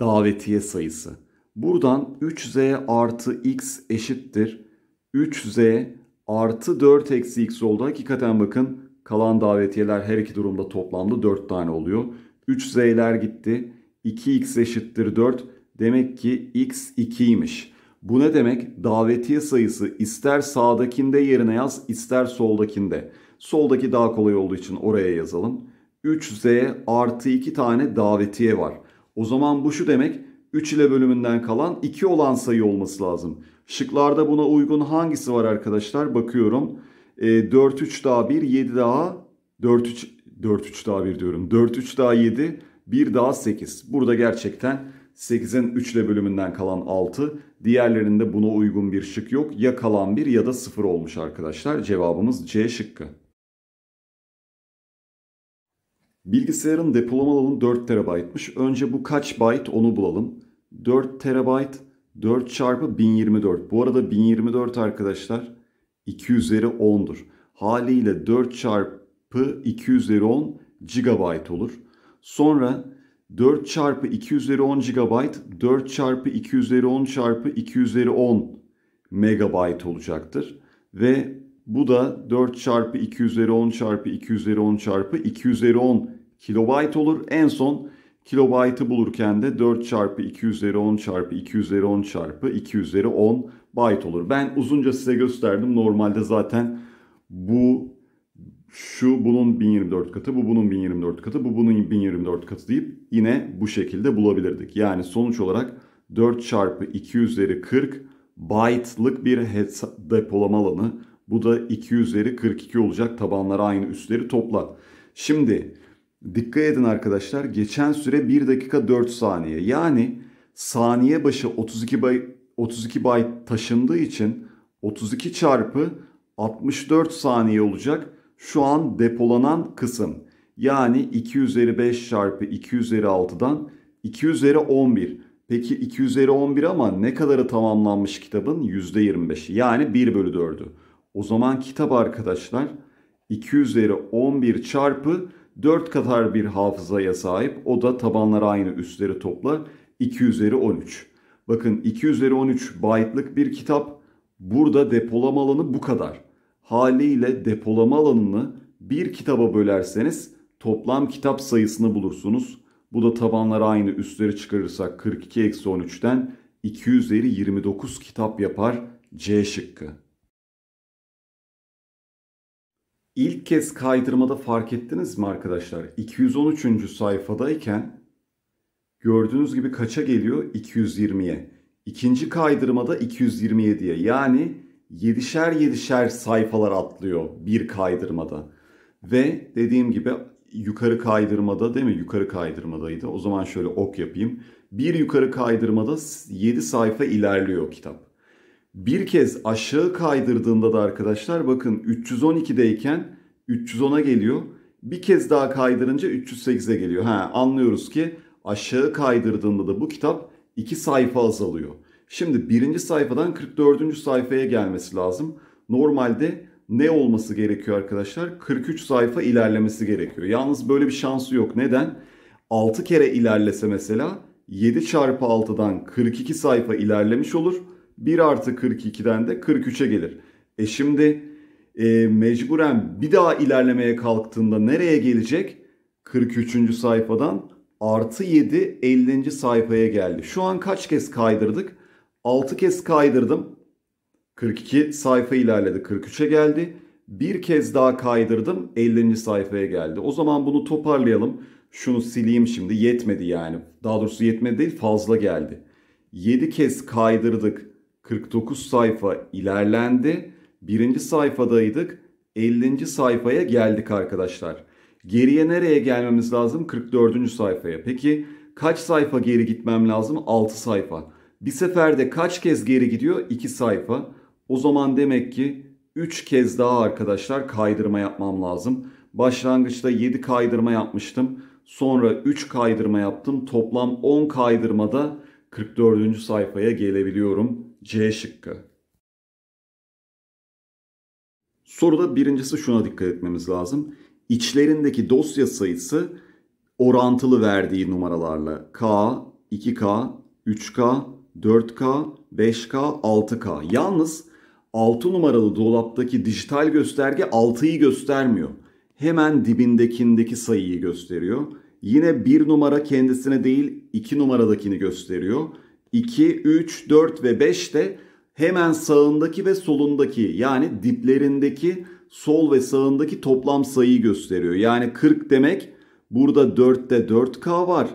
davetiye sayısı. Buradan 3Z artı X eşittir. 3Z artı 4 eksi X oldu. Hakikaten bakın kalan davetiyeler her iki durumda toplamda 4 tane oluyor. 3Z'ler gitti. 2X eşittir 4. Demek ki x 2'ymiş. Bu ne demek? Davetiye sayısı ister sağdakinde yerine yaz ister soldakinde. Soldaki daha kolay olduğu için oraya yazalım. 3z artı 2 tane davetiye var. O zaman bu şu demek 3 ile bölümünden kalan 2 olan sayı olması lazım. Şıklarda buna uygun hangisi var arkadaşlar? Bakıyorum. E, 4 3 daha 1 7 daha 4 3 4 3 daha 1 diyorum. 4 3 daha 7 1 daha 8. Burada gerçekten 8'in 3 ile bölümünden kalan 6. Diğerlerinde buna uygun bir şık yok. Ya kalan 1 ya da 0 olmuş arkadaşlar. Cevabımız C şıkkı. Bilgisayarın depolama alanı 4 TB'mış. Önce bu kaç byte onu bulalım. 4 TB 4 çarpı 1024. Bu arada 1024 arkadaşlar 2 üzeri 10'dur. Haliyle 4 çarpı 2 üzeri 10 GB olur. Sonra 4 çarpı 2 üzeri 10 GB 4 çarpı 2 üzeri 10 çarpı 2 üzeri 10 megabayt olacaktır. Ve bu da 4 çarpı 2 üzeri 10 çarpı 2 üzeri 10 çarpı 2 üzeri 10 kilobayt olur. En son kilobaytı bulurken de 4 çarpı 2 üzeri 10 çarpı 2 üzeri 10 çarpı 2 üzeri 10 byte olur. Ben uzunca size gösterdim. Normalde zaten bu şu bunun 1024 katı, bu bunun 1024 katı, bu bunun 1024 katı deyip yine bu şekilde bulabilirdik. Yani sonuç olarak 4 çarpı 2 üzeri 40 byte'lık bir depolama alanı. Bu da 2 üzeri 42 olacak. Tabanları aynı üstleri topla. Şimdi dikkat edin arkadaşlar. Geçen süre 1 dakika 4 saniye. Yani saniye başı 32 byte, 32 byte taşındığı için 32 çarpı 64 saniye olacak şu an depolanan kısım. Yani 2 üzeri 5 çarpı 2 üzeri 6'dan 2 üzeri 11. Peki 2 üzeri 11 ama ne kadarı tamamlanmış kitabın? %25'i yani 1 bölü 4'ü. O zaman kitap arkadaşlar 2 üzeri 11 çarpı 4 kadar bir hafızaya sahip. O da tabanlar aynı üstleri topla 2 üzeri 13. Bakın 2 üzeri 13 byte'lık bir kitap. Burada depolama alanı bu kadar haliyle depolama alanını bir kitaba bölerseniz toplam kitap sayısını bulursunuz. Bu da tabanlara aynı üstleri çıkarırsak 42 eksi 13'ten 2 29 kitap yapar C şıkkı. İlk kez kaydırmada fark ettiniz mi arkadaşlar? 213. sayfadayken gördüğünüz gibi kaça geliyor? 220'ye. İkinci kaydırmada 227'ye. Yani yedişer yedişer sayfalar atlıyor bir kaydırmada. Ve dediğim gibi yukarı kaydırmada değil mi? Yukarı kaydırmadaydı. O zaman şöyle ok yapayım. Bir yukarı kaydırmada 7 sayfa ilerliyor kitap. Bir kez aşağı kaydırdığında da arkadaşlar bakın 312'deyken 310'a geliyor. Bir kez daha kaydırınca 308'e geliyor. Ha anlıyoruz ki aşağı kaydırdığında da bu kitap 2 sayfa azalıyor. Şimdi birinci sayfadan 44. sayfaya gelmesi lazım. Normalde ne olması gerekiyor arkadaşlar? 43 sayfa ilerlemesi gerekiyor. Yalnız böyle bir şansı yok. Neden? 6 kere ilerlese mesela 7 çarpı 6'dan 42 sayfa ilerlemiş olur. 1 artı 42'den de 43'e gelir. E şimdi e, mecburen bir daha ilerlemeye kalktığında nereye gelecek? 43. sayfadan artı 7 50. sayfaya geldi. Şu an kaç kez kaydırdık? 6 kez kaydırdım. 42 sayfa ilerledi. 43'e geldi. Bir kez daha kaydırdım. 50. sayfaya geldi. O zaman bunu toparlayalım. Şunu sileyim şimdi. Yetmedi yani. Daha doğrusu yetmedi değil fazla geldi. 7 kez kaydırdık. 49 sayfa ilerlendi. Birinci sayfadaydık. 50. sayfaya geldik arkadaşlar. Geriye nereye gelmemiz lazım? 44. sayfaya. Peki kaç sayfa geri gitmem lazım? 6 sayfa. Bir seferde kaç kez geri gidiyor? 2 sayfa. O zaman demek ki 3 kez daha arkadaşlar kaydırma yapmam lazım. Başlangıçta 7 kaydırma yapmıştım. Sonra 3 kaydırma yaptım. Toplam 10 kaydırmada 44. sayfaya gelebiliyorum. C şıkkı. Soruda birincisi şuna dikkat etmemiz lazım. İçlerindeki dosya sayısı orantılı verdiği numaralarla K, 2K, 3K, 4K, 5K, 6K. Yalnız 6 numaralı dolaptaki dijital gösterge 6'yı göstermiyor. Hemen dibindekindeki sayıyı gösteriyor. Yine 1 numara kendisine değil 2 numaradakini gösteriyor. 2, 3, 4 ve 5 de hemen sağındaki ve solundaki yani diplerindeki sol ve sağındaki toplam sayıyı gösteriyor. Yani 40 demek burada 4'te 4K var.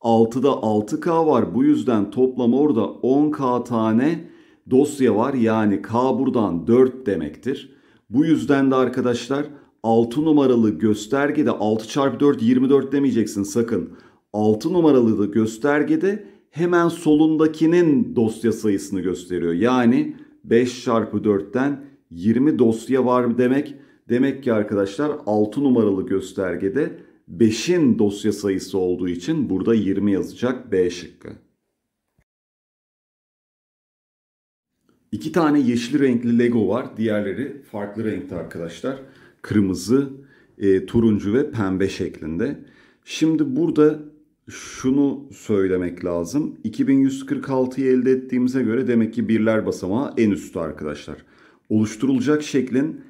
6'da 6K var. Bu yüzden toplam orada 10K tane dosya var. Yani K buradan 4 demektir. Bu yüzden de arkadaşlar 6 numaralı göstergede 6 çarpı 4 24 demeyeceksin sakın. 6 numaralı da göstergede hemen solundakinin dosya sayısını gösteriyor. Yani 5 çarpı 4'ten 20 dosya var demek. Demek ki arkadaşlar 6 numaralı göstergede 5'in dosya sayısı olduğu için burada 20 yazacak B şıkkı. İki tane yeşil renkli Lego var. Diğerleri farklı renkte arkadaşlar. Kırmızı, e, turuncu ve pembe şeklinde. Şimdi burada şunu söylemek lazım. 2146'yı elde ettiğimize göre demek ki birler basamağı en üstte arkadaşlar. Oluşturulacak şeklin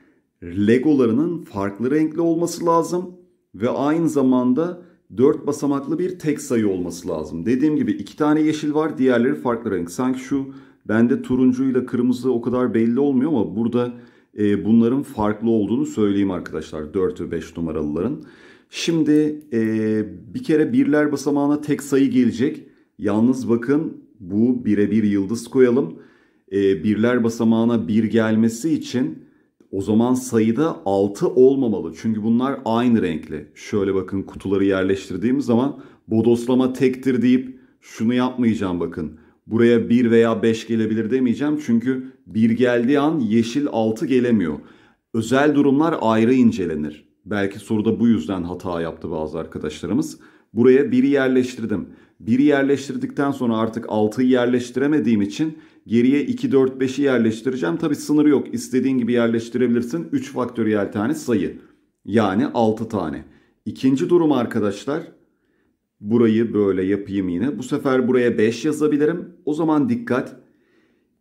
Legolarının farklı renkli olması lazım ve aynı zamanda 4 basamaklı bir tek sayı olması lazım. Dediğim gibi 2 tane yeşil var diğerleri farklı renk. Sanki şu bende turuncuyla kırmızı o kadar belli olmuyor ama burada e, bunların farklı olduğunu söyleyeyim arkadaşlar 4 ve 5 numaralıların. Şimdi e, bir kere birler basamağına tek sayı gelecek. Yalnız bakın bu birebir yıldız koyalım. E, birler basamağına bir gelmesi için o zaman sayıda 6 olmamalı. Çünkü bunlar aynı renkli. Şöyle bakın kutuları yerleştirdiğim zaman bodoslama tektir deyip şunu yapmayacağım bakın. Buraya 1 veya 5 gelebilir demeyeceğim. Çünkü 1 geldiği an yeşil 6 gelemiyor. Özel durumlar ayrı incelenir. Belki soruda bu yüzden hata yaptı bazı arkadaşlarımız. Buraya 1'i yerleştirdim. 1'i yerleştirdikten sonra artık 6'yı yerleştiremediğim için Geriye 2, 4, 5'i yerleştireceğim. Tabi sınırı yok. İstediğin gibi yerleştirebilirsin. 3 faktöriyel tane sayı. Yani 6 tane. İkinci durum arkadaşlar. Burayı böyle yapayım yine. Bu sefer buraya 5 yazabilirim. O zaman dikkat.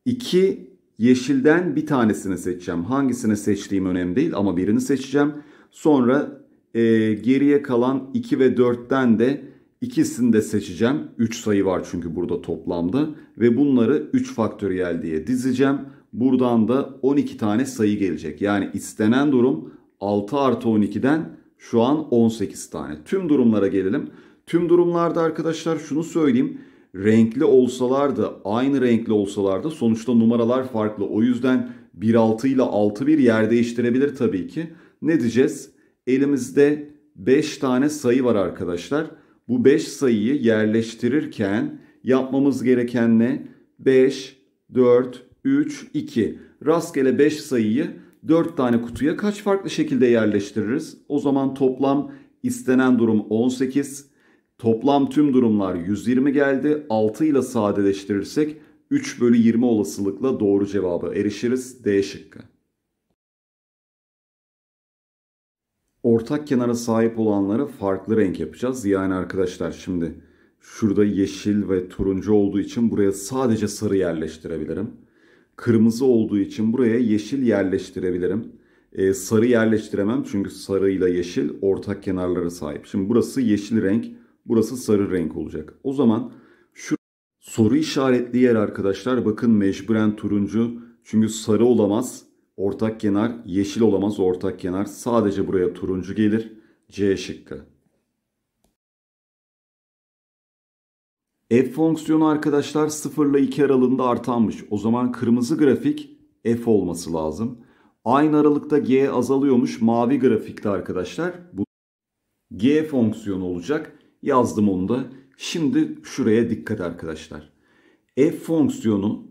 2 yeşilden bir tanesini seçeceğim. Hangisini seçtiğim önemli değil ama birini seçeceğim. Sonra e, geriye kalan 2 ve 4'ten de İkisini de seçeceğim. 3 sayı var çünkü burada toplamda. Ve bunları 3 faktöriyel diye dizeceğim. Buradan da 12 tane sayı gelecek. Yani istenen durum 6 artı 12'den şu an 18 tane. Tüm durumlara gelelim. Tüm durumlarda arkadaşlar şunu söyleyeyim. Renkli olsalardı, aynı renkli olsalardı sonuçta numaralar farklı. O yüzden 1-6 ile 6-1 yer değiştirebilir tabii ki. Ne diyeceğiz? Elimizde 5 tane sayı var arkadaşlar. Bu 5 sayıyı yerleştirirken yapmamız gereken ne? 5, 4, 3, 2. Rastgele 5 sayıyı 4 tane kutuya kaç farklı şekilde yerleştiririz? O zaman toplam istenen durum 18. Toplam tüm durumlar 120 geldi. 6 ile sadeleştirirsek 3 bölü 20 olasılıkla doğru cevaba erişiriz. D şıkkı. ortak kenara sahip olanları farklı renk yapacağız. Yani arkadaşlar şimdi şurada yeşil ve turuncu olduğu için buraya sadece sarı yerleştirebilirim. Kırmızı olduğu için buraya yeşil yerleştirebilirim. Ee, sarı yerleştiremem çünkü sarı ile yeşil ortak kenarlara sahip. Şimdi burası yeşil renk, burası sarı renk olacak. O zaman şu soru işaretli yer arkadaşlar bakın mecburen turuncu çünkü sarı olamaz Ortak kenar yeşil olamaz ortak kenar. Sadece buraya turuncu gelir. C şıkkı. F fonksiyonu arkadaşlar 0 ile 2 aralığında artanmış. O zaman kırmızı grafik F olması lazım. Aynı aralıkta G azalıyormuş. Mavi grafikte arkadaşlar. Bu G fonksiyonu olacak. Yazdım onu da. Şimdi şuraya dikkat arkadaşlar. F fonksiyonu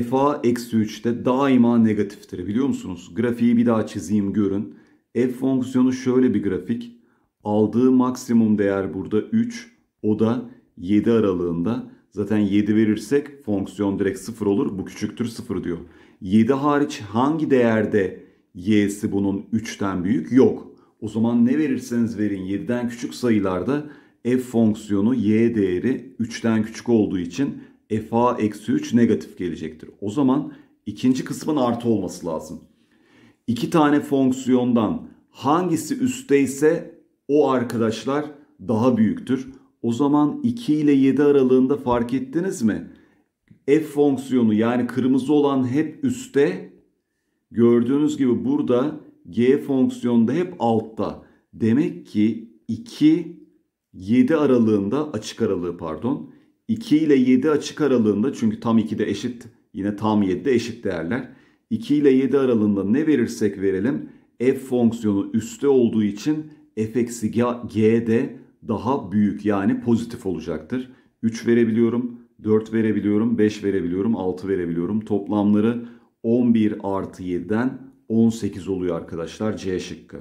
FA eksi 3'te daima negatiftir biliyor musunuz? Grafiği bir daha çizeyim görün. F fonksiyonu şöyle bir grafik. Aldığı maksimum değer burada 3. O da 7 aralığında. Zaten 7 verirsek fonksiyon direkt 0 olur. Bu küçüktür 0 diyor. 7 hariç hangi değerde y'si bunun 3'ten büyük? Yok. O zaman ne verirseniz verin 7'den küçük sayılarda f fonksiyonu y değeri 3'ten küçük olduğu için F a eksi 3 negatif gelecektir. O zaman ikinci kısmın artı olması lazım. İki tane fonksiyondan hangisi üstteyse o arkadaşlar daha büyüktür. O zaman 2 ile 7 aralığında fark ettiniz mi? F fonksiyonu yani kırmızı olan hep üstte. Gördüğünüz gibi burada G fonksiyonu da hep altta. Demek ki 2 7 aralığında açık aralığı pardon 2 ile 7 açık aralığında çünkü tam 2'de eşit yine tam 7'de eşit değerler. 2 ile 7 aralığında ne verirsek verelim f fonksiyonu üstte olduğu için f eksi g de daha büyük yani pozitif olacaktır. 3 verebiliyorum, 4 verebiliyorum, 5 verebiliyorum, 6 verebiliyorum. Toplamları 11 artı 7'den 18 oluyor arkadaşlar C şıkkı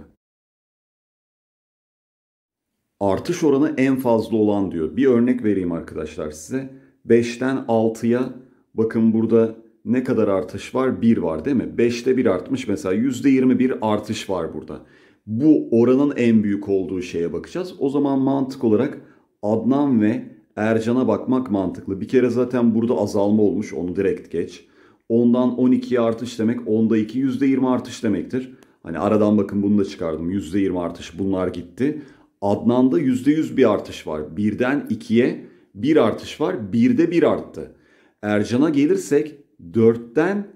artış oranı en fazla olan diyor. Bir örnek vereyim arkadaşlar size. 5'ten 6'ya bakın burada ne kadar artış var? 1 var değil mi? 5'te 1 artmış mesela %21 artış var burada. Bu oranın en büyük olduğu şeye bakacağız. O zaman mantık olarak Adnan ve Ercan'a bakmak mantıklı. Bir kere zaten burada azalma olmuş onu direkt geç. Ondan 12'ye artış demek 10'da 2 %20 artış demektir. Hani aradan bakın bunu da çıkardım %20 artış bunlar gitti. Adnan'da %100 bir artış var. Birden 2'ye bir artış var. Birde bir arttı. Ercan'a gelirsek 4'ten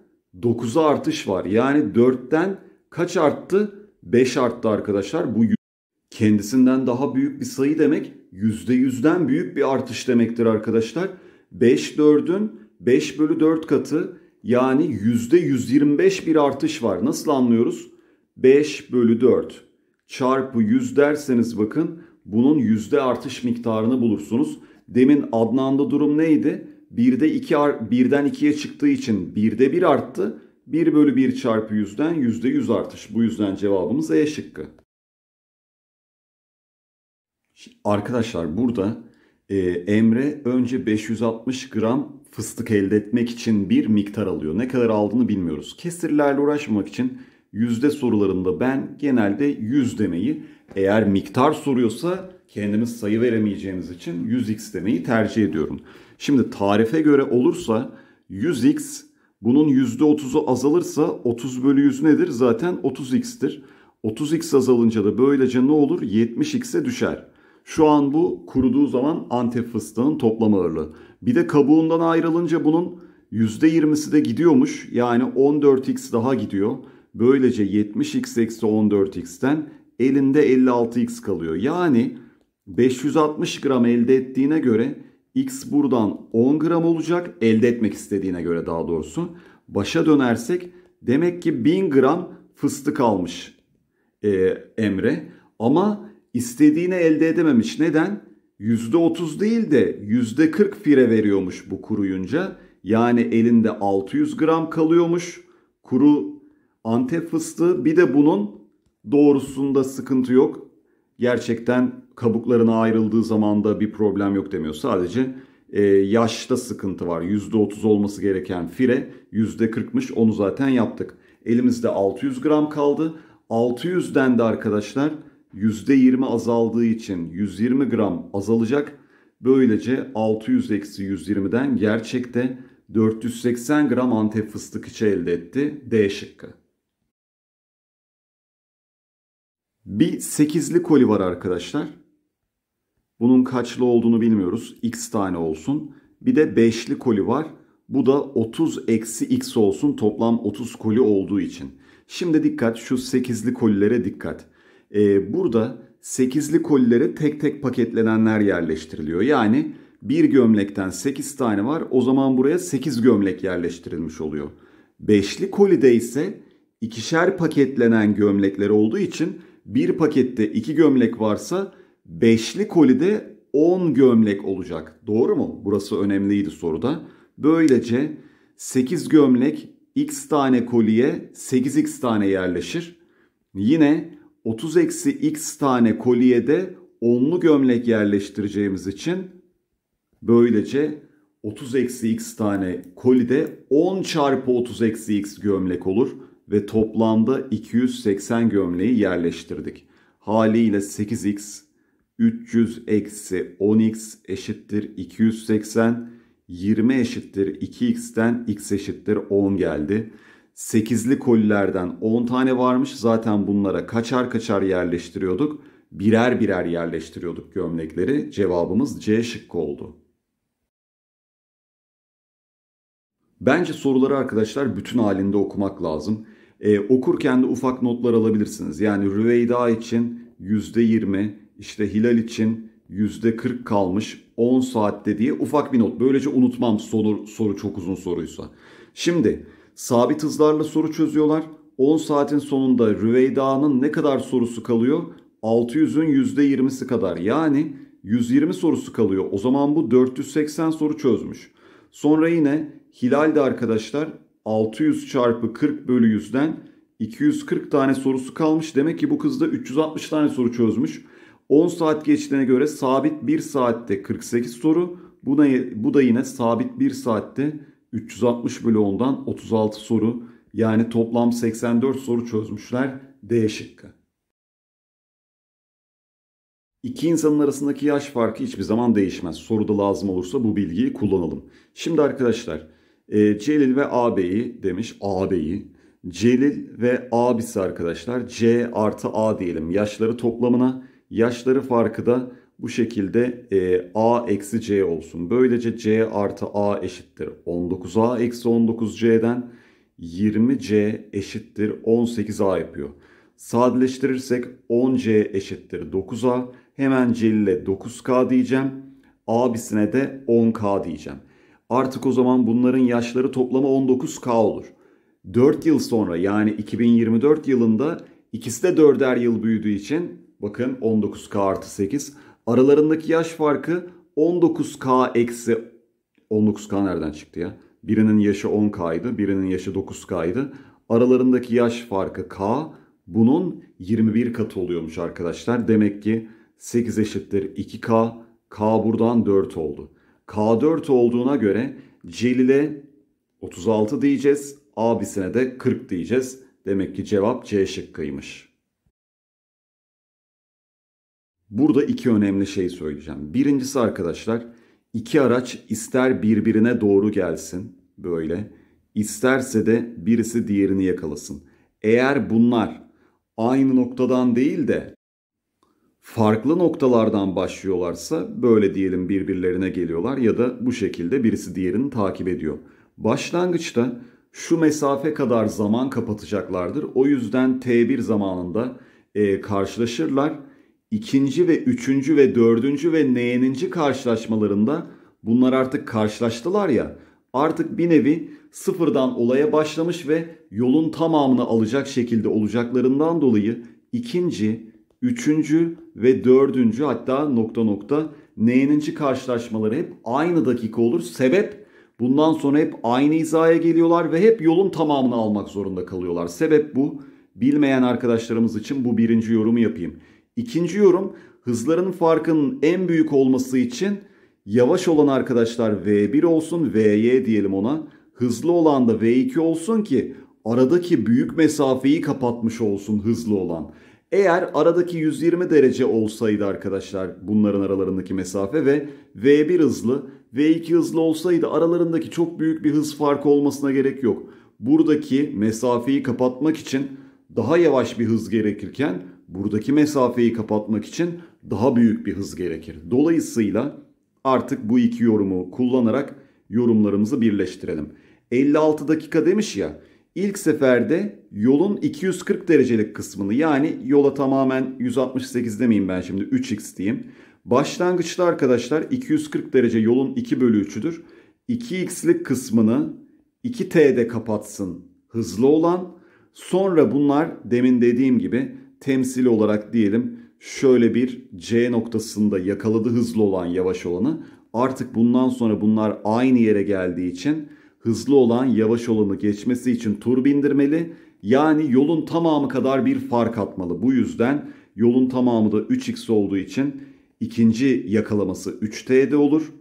9'a artış var. Yani 4'ten kaç arttı? 5 arttı arkadaşlar. Bu kendisinden daha büyük bir sayı demek. %100'den büyük bir artış demektir arkadaşlar. 5 4'ün 5 bölü 4 katı yani %125 bir artış var. Nasıl anlıyoruz? 5 bölü 4 çarpı 100 derseniz bakın bunun yüzde artış miktarını bulursunuz. Demin Adnan'da durum neydi? 1'de 2 birden 2'ye çıktığı için 1'de 1 arttı. 1 bölü 1 çarpı 100'den yüzde %100 artış. Bu yüzden cevabımız E şıkkı. Arkadaşlar burada e, Emre önce 560 gram fıstık elde etmek için bir miktar alıyor. Ne kadar aldığını bilmiyoruz. Kesirlerle uğraşmamak için yüzde sorularında ben genelde yüz demeyi eğer miktar soruyorsa kendimiz sayı veremeyeceğimiz için 100x demeyi tercih ediyorum. Şimdi tarife göre olursa 100x bunun %30'u azalırsa 30 bölü 100 nedir? Zaten 30x'tir. 30x azalınca da böylece ne olur? 70x'e düşer. Şu an bu kuruduğu zaman Antep fıstığının toplam ağırlığı. Bir de kabuğundan ayrılınca bunun %20'si de gidiyormuş. Yani 14x daha gidiyor. Böylece 70x eksi 14x'ten elinde 56x kalıyor. Yani 560 gram elde ettiğine göre x buradan 10 gram olacak. Elde etmek istediğine göre daha doğrusu. Başa dönersek demek ki 1000 gram fıstık almış e, Emre. Ama istediğini elde edememiş. Neden? %30 değil de %40 fire veriyormuş bu kuruyunca. Yani elinde 600 gram kalıyormuş. Kuru Antep fıstığı bir de bunun doğrusunda sıkıntı yok. Gerçekten kabuklarına ayrıldığı zaman da bir problem yok demiyor. Sadece e, yaşta sıkıntı var. %30 olması gereken fire %40'mış onu zaten yaptık. Elimizde 600 gram kaldı. 600'den de arkadaşlar %20 azaldığı için 120 gram azalacak. Böylece 600 eksi 120'den gerçekte 480 gram antep fıstık içi elde etti. D şıkkı. Bir sekizli koli var arkadaşlar. Bunun kaçlı olduğunu bilmiyoruz. X tane olsun. Bir de beşli koli var. Bu da 30 eksi x olsun toplam 30 koli olduğu için. Şimdi dikkat şu 8'li kolilere dikkat. Ee, burada 8'li kolilere tek tek paketlenenler yerleştiriliyor. Yani bir gömlekten 8 tane var o zaman buraya 8 gömlek yerleştirilmiş oluyor. 5'li kolide ise ikişer paketlenen gömlekler olduğu için bir pakette iki gömlek varsa beşli kolide 10 gömlek olacak. Doğru mu? Burası önemliydi soruda. Böylece 8 gömlek x tane koliye 8x tane yerleşir. Yine 30 eksi x tane koliye de 10'lu gömlek yerleştireceğimiz için böylece 30 eksi x tane kolide 10 çarpı 30 eksi x gömlek olur ve toplamda 280 gömleği yerleştirdik. Haliyle 8x 300 eksi 10x eşittir 280, 20 eşittir 2x'ten x eşittir 10 geldi. 8'li kolilerden 10 tane varmış. Zaten bunlara kaçar kaçar yerleştiriyorduk. Birer birer yerleştiriyorduk gömlekleri. Cevabımız C şıkkı oldu. Bence soruları arkadaşlar bütün halinde okumak lazım. E, okurken de ufak notlar alabilirsiniz. Yani Rüveyda için %20, işte Hilal için %40 kalmış 10 saatte diye ufak bir not. Böylece unutmam soru, soru çok uzun soruysa. Şimdi sabit hızlarla soru çözüyorlar. 10 saatin sonunda Rüveyda'nın ne kadar sorusu kalıyor? 600'ün %20'si kadar. Yani 120 sorusu kalıyor. O zaman bu 480 soru çözmüş. Sonra yine Hilal de arkadaşlar 600 çarpı 40 bölü 100'den 240 tane sorusu kalmış. Demek ki bu kız da 360 tane soru çözmüş. 10 saat geçtiğine göre sabit 1 saatte 48 soru. Bu da, bu da yine sabit 1 saatte 360 bölü 10'dan 36 soru. Yani toplam 84 soru çözmüşler D şıkkı. İki insanın arasındaki yaş farkı hiçbir zaman değişmez. Soruda lazım olursa bu bilgiyi kullanalım. Şimdi arkadaşlar e, Celil ve ağabeyi demiş. Ağabeyi. Celil ve abisi arkadaşlar. C artı A diyelim. Yaşları toplamına. Yaşları farkı da bu şekilde e, A eksi C olsun. Böylece C artı A eşittir. 19A eksi 19C'den 20C eşittir 18A yapıyor. Sadeleştirirsek 10C eşittir 9A. Hemen Celil'e 9K diyeceğim. Abisine de 10K diyeceğim. Artık o zaman bunların yaşları toplama 19K olur. 4 yıl sonra yani 2024 yılında ikisi de 4'er yıl büyüdüğü için bakın 19K artı 8 aralarındaki yaş farkı 19K eksi 19K nereden çıktı ya? Birinin yaşı 10K'ydı, birinin yaşı 9K'ydı. Aralarındaki yaş farkı K bunun 21 katı oluyormuş arkadaşlar. Demek ki 8 eşittir 2K. K buradan 4 oldu. K4 olduğuna göre Celil'e 36 diyeceğiz. Abisine de 40 diyeceğiz. Demek ki cevap C şıkkıymış. Burada iki önemli şey söyleyeceğim. Birincisi arkadaşlar iki araç ister birbirine doğru gelsin böyle isterse de birisi diğerini yakalasın. Eğer bunlar aynı noktadan değil de farklı noktalardan başlıyorlarsa böyle diyelim birbirlerine geliyorlar ya da bu şekilde birisi diğerini takip ediyor. Başlangıçta şu mesafe kadar zaman kapatacaklardır. O yüzden T1 zamanında e, karşılaşırlar. İkinci ve üçüncü ve dördüncü ve n'ninci karşılaşmalarında bunlar artık karşılaştılar ya artık bir nevi sıfırdan olaya başlamış ve yolun tamamını alacak şekilde olacaklarından dolayı ikinci, üçüncü ve dördüncü hatta nokta nokta neyininci karşılaşmaları hep aynı dakika olur. Sebep bundan sonra hep aynı hizaya geliyorlar ve hep yolun tamamını almak zorunda kalıyorlar. Sebep bu. Bilmeyen arkadaşlarımız için bu birinci yorumu yapayım. İkinci yorum hızlarının farkının en büyük olması için yavaş olan arkadaşlar V1 olsun Vy diyelim ona. Hızlı olan da V2 olsun ki aradaki büyük mesafeyi kapatmış olsun hızlı olan. Eğer aradaki 120 derece olsaydı arkadaşlar bunların aralarındaki mesafe ve V1 hızlı V2 hızlı olsaydı aralarındaki çok büyük bir hız farkı olmasına gerek yok. Buradaki mesafeyi kapatmak için daha yavaş bir hız gerekirken buradaki mesafeyi kapatmak için daha büyük bir hız gerekir. Dolayısıyla artık bu iki yorumu kullanarak yorumlarımızı birleştirelim. 56 dakika demiş ya ilk seferde yolun 240 derecelik kısmını yani yola tamamen 168 demeyeyim ben şimdi 3x diyeyim. Başlangıçta arkadaşlar 240 derece yolun 2 bölü 3'üdür. 2x'lik kısmını 2t'de kapatsın hızlı olan. Sonra bunlar demin dediğim gibi temsil olarak diyelim şöyle bir C noktasında yakaladı hızlı olan yavaş olanı. Artık bundan sonra bunlar aynı yere geldiği için hızlı olan yavaş olanı geçmesi için tur bindirmeli yani yolun tamamı kadar bir fark atmalı. Bu yüzden yolun tamamı da 3x olduğu için ikinci yakalaması 3t'de olur.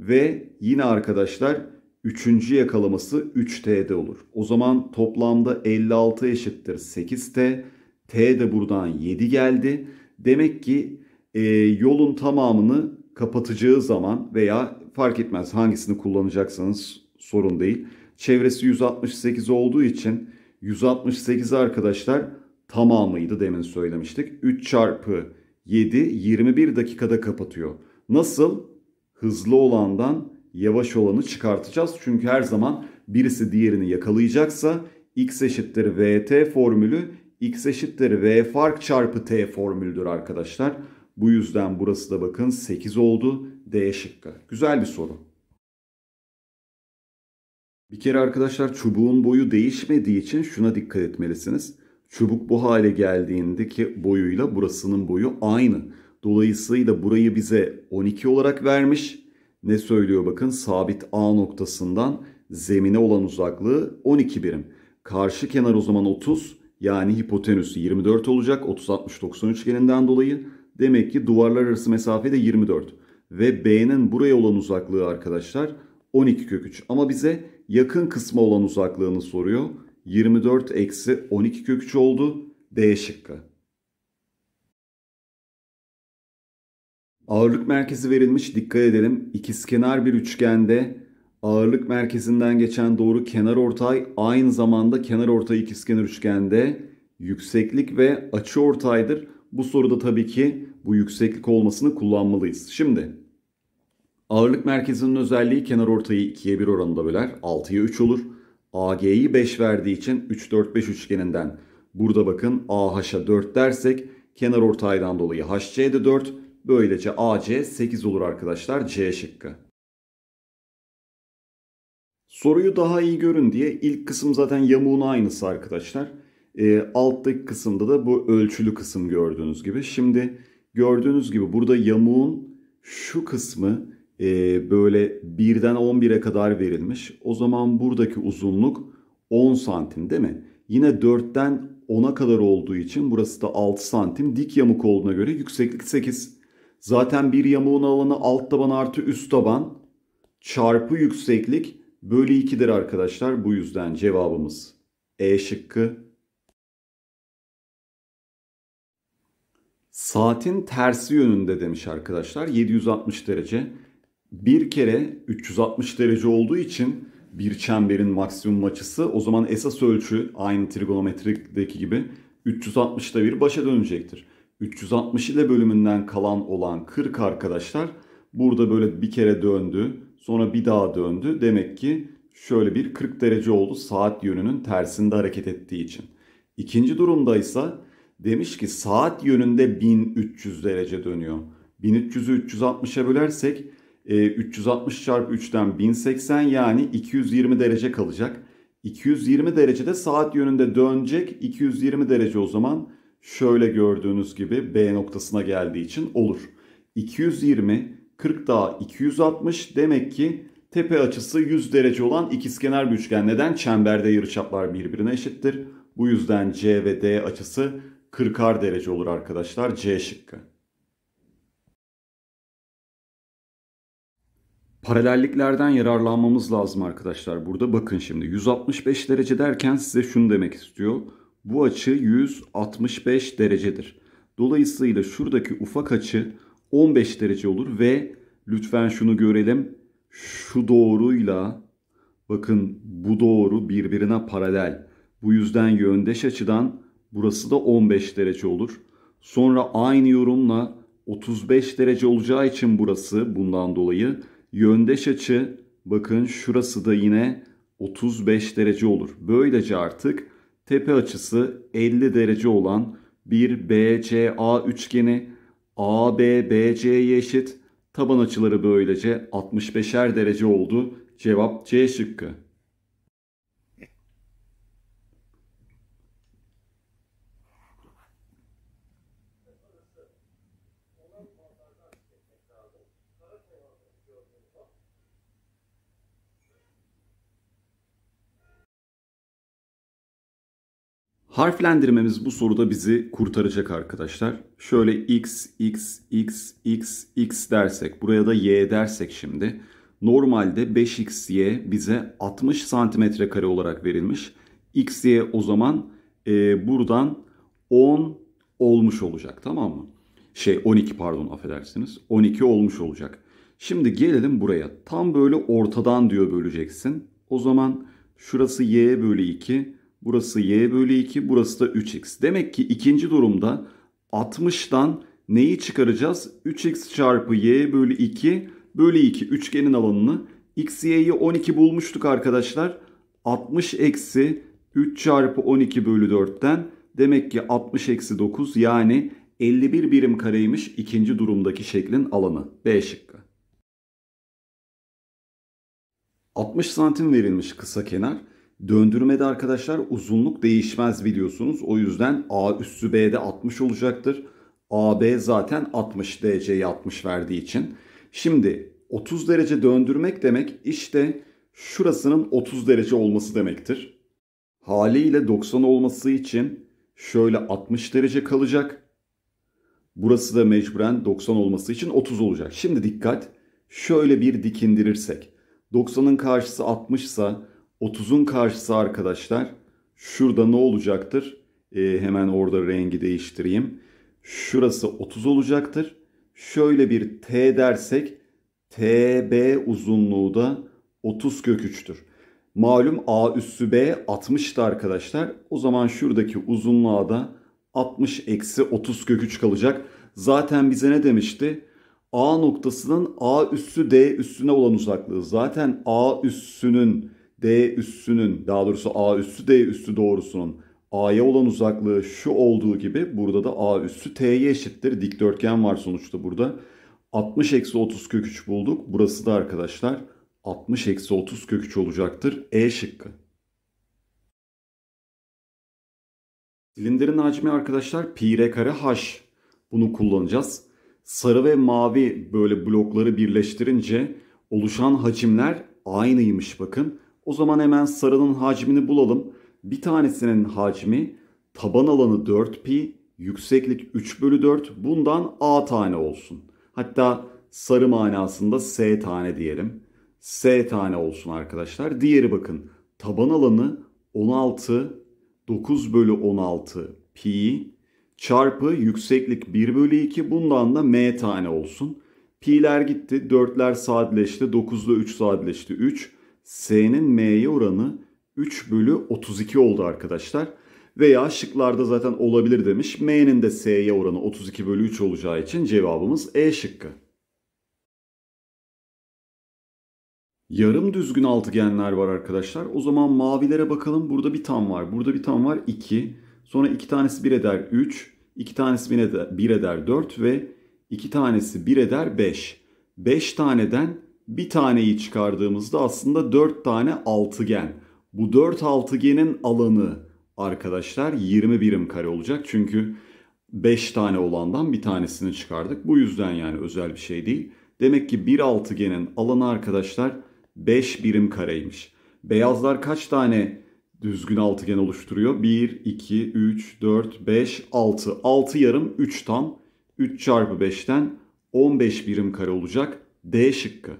Ve yine arkadaşlar üçüncü yakalaması 3t'de olur. O zaman toplamda 56 eşittir 8t. T de buradan 7 geldi. Demek ki e, yolun tamamını kapatacağı zaman veya fark etmez hangisini kullanacaksanız sorun değil. Çevresi 168 olduğu için 168 arkadaşlar tamamıydı demin söylemiştik. 3 çarpı 7 21 dakikada kapatıyor. Nasıl? Hızlı olandan yavaş olanı çıkartacağız. Çünkü her zaman birisi diğerini yakalayacaksa x eşittir vt formülü x eşittir v fark çarpı t formülüdür arkadaşlar. Bu yüzden burası da bakın 8 oldu D şıkkı. Güzel bir soru. Bir kere arkadaşlar çubuğun boyu değişmediği için şuna dikkat etmelisiniz. Çubuk bu hale geldiğindeki boyuyla burasının boyu aynı. Dolayısıyla burayı bize 12 olarak vermiş. Ne söylüyor bakın sabit A noktasından zemine olan uzaklığı 12 birim. Karşı kenar o zaman 30 yani hipotenüsü 24 olacak 30-60-90 üçgeninden dolayı. Demek ki duvarlar arası mesafe de 24. Ve B'nin buraya olan uzaklığı arkadaşlar 12 kök 3. Ama bize yakın kısmı olan uzaklığını soruyor. 24 eksi 12 kök 3 oldu. D şıkkı. Ağırlık merkezi verilmiş. Dikkat edelim. İkizkenar bir üçgende ağırlık merkezinden geçen doğru kenar ortay aynı zamanda kenar ortay ikizkenar üçgende yükseklik ve açı ortaydır. Bu soruda tabii ki bu yükseklik olmasını kullanmalıyız. Şimdi Ağırlık merkezinin özelliği kenar ortayı 2'ye 1 oranında böler. 6'ya 3 olur. AG'yi 5 verdiği için 3-4-5 üçgeninden burada bakın AH'a 4 dersek kenar ortaydan dolayı HC'de 4. Böylece AC 8 olur arkadaşlar C şıkkı. Soruyu daha iyi görün diye ilk kısım zaten yamuğun aynısı arkadaşlar. E, alttaki kısımda da bu ölçülü kısım gördüğünüz gibi. Şimdi gördüğünüz gibi burada yamuğun şu kısmı e, böyle 1'den 11'e kadar verilmiş. O zaman buradaki uzunluk 10 santim değil mi? Yine 4'ten 10'a kadar olduğu için burası da 6 santim. Dik yamuk olduğuna göre yükseklik 8. Zaten bir yamuğun alanı alt taban artı üst taban çarpı yükseklik bölü 2'dir arkadaşlar. Bu yüzden cevabımız E şıkkı. Saatin tersi yönünde demiş arkadaşlar. 760 derece bir kere 360 derece olduğu için bir çemberin maksimum açısı o zaman esas ölçü aynı trigonometrikteki gibi 360'da bir başa dönecektir. 360 ile bölümünden kalan olan 40 arkadaşlar burada böyle bir kere döndü sonra bir daha döndü. Demek ki şöyle bir 40 derece oldu saat yönünün tersinde hareket ettiği için. İkinci durumda ise demiş ki saat yönünde 1300 derece dönüyor. 1300'ü 360'a bölersek 360 ee, çarpı 3'ten 1080 yani 220 derece kalacak. 220 derecede saat yönünde dönecek. 220 derece o zaman şöyle gördüğünüz gibi B noktasına geldiği için olur. 220 40 daha 260 demek ki tepe açısı 100 derece olan ikizkenar bir üçgen. Neden? Çemberde yarıçaplar birbirine eşittir. Bu yüzden C ve D açısı 40'ar derece olur arkadaşlar. C şıkkı. Paralelliklerden yararlanmamız lazım arkadaşlar. Burada bakın şimdi 165 derece derken size şunu demek istiyor. Bu açı 165 derecedir. Dolayısıyla şuradaki ufak açı 15 derece olur ve lütfen şunu görelim. Şu doğruyla bakın bu doğru birbirine paralel. Bu yüzden yöndeş açıdan burası da 15 derece olur. Sonra aynı yorumla 35 derece olacağı için burası bundan dolayı Yöndeş açı bakın şurası da yine 35 derece olur. Böylece artık tepe açısı 50 derece olan bir BCA üçgeni ABBC'ye eşit. Taban açıları böylece 65'er derece oldu. Cevap C şıkkı. Harflendirmemiz bu soruda bizi kurtaracak arkadaşlar. Şöyle x, x, x, x, x dersek, buraya da y dersek şimdi. Normalde 5xy bize 60 santimetre kare olarak verilmiş. xy o zaman e, buradan 10 olmuş olacak tamam mı? Şey 12 pardon affedersiniz. 12 olmuş olacak. Şimdi gelelim buraya. Tam böyle ortadan diyor böleceksin. O zaman şurası y bölü 2. Burası y bölü 2 burası da 3x. Demek ki ikinci durumda 60'tan neyi çıkaracağız? 3x çarpı y bölü 2 bölü 2 üçgenin alanını x y'yi 12 bulmuştuk arkadaşlar. 60 eksi 3 çarpı 12 bölü 4'ten demek ki 60 eksi 9 yani 51 birim kareymiş ikinci durumdaki şeklin alanı. B şıkkı. 60 santim verilmiş kısa kenar. Döndürmede arkadaşlar uzunluk değişmez biliyorsunuz. O yüzden A üssü B'de 60 olacaktır. AB zaten 60 dereceyi 60 verdiği için. Şimdi 30 derece döndürmek demek işte şurasının 30 derece olması demektir. Haliyle 90 olması için şöyle 60 derece kalacak. Burası da mecburen 90 olması için 30 olacak. Şimdi dikkat. Şöyle bir dikindirirsek. 90'ın karşısı 60 ise 30'un karşısı arkadaşlar. Şurada ne olacaktır? E, hemen orada rengi değiştireyim. Şurası 30 olacaktır. Şöyle bir T dersek TB uzunluğu da 30 kök 3'tür. Malum A üssü B 60'tı arkadaşlar. O zaman şuradaki uzunluğa da 60 eksi 30 kök 3 kalacak. Zaten bize ne demişti? A noktasının A üssü D üssüne olan uzaklığı. Zaten A üssünün D üssünün daha doğrusu A üssü D üssü doğrusunun A'ya olan uzaklığı şu olduğu gibi burada da A üssü T'ye eşittir. Dikdörtgen var sonuçta burada. 60 eksi 30 kök 3 bulduk. Burası da arkadaşlar 60 eksi 30 kök 3 olacaktır. E şıkkı. Silindirin hacmi arkadaşlar pi r kare h. Bunu kullanacağız. Sarı ve mavi böyle blokları birleştirince oluşan hacimler aynıymış bakın. O zaman hemen sarının hacmini bulalım. Bir tanesinin hacmi taban alanı 4 pi, yükseklik 3 bölü 4. Bundan a tane olsun. Hatta sarı manasında s tane diyelim. S tane olsun arkadaşlar. Diğeri bakın taban alanı 16 9 bölü 16 pi çarpı yükseklik 1 bölü 2 bundan da m tane olsun. Pi'ler gitti 4'ler sadeleşti 9 ile 3 sadeleşti 3. S'nin M'ye oranı 3 bölü 32 oldu arkadaşlar. Veya şıklarda zaten olabilir demiş. M'nin de S'ye oranı 32 bölü 3 olacağı için cevabımız E şıkkı. Yarım düzgün altıgenler var arkadaşlar. O zaman mavilere bakalım. Burada bir tam var. Burada bir tam var 2. Sonra 2 tanesi 1 eder 3. 2 tanesi 1 eder 4 ve 2 tanesi 1 eder 5. 5 taneden bir taneyi çıkardığımızda aslında 4 tane altıgen. Bu 4 altıgenin alanı arkadaşlar 20 birim kare olacak. Çünkü 5 tane olandan bir tanesini çıkardık. Bu yüzden yani özel bir şey değil. Demek ki bir altıgenin alanı arkadaşlar 5 birim kareymiş. Beyazlar kaç tane düzgün altıgen oluşturuyor? 1, 2, 3, 4, 5, 6. 6 yarım 3 tam. 3 çarpı 5'ten 15 birim kare olacak. D şıkkı.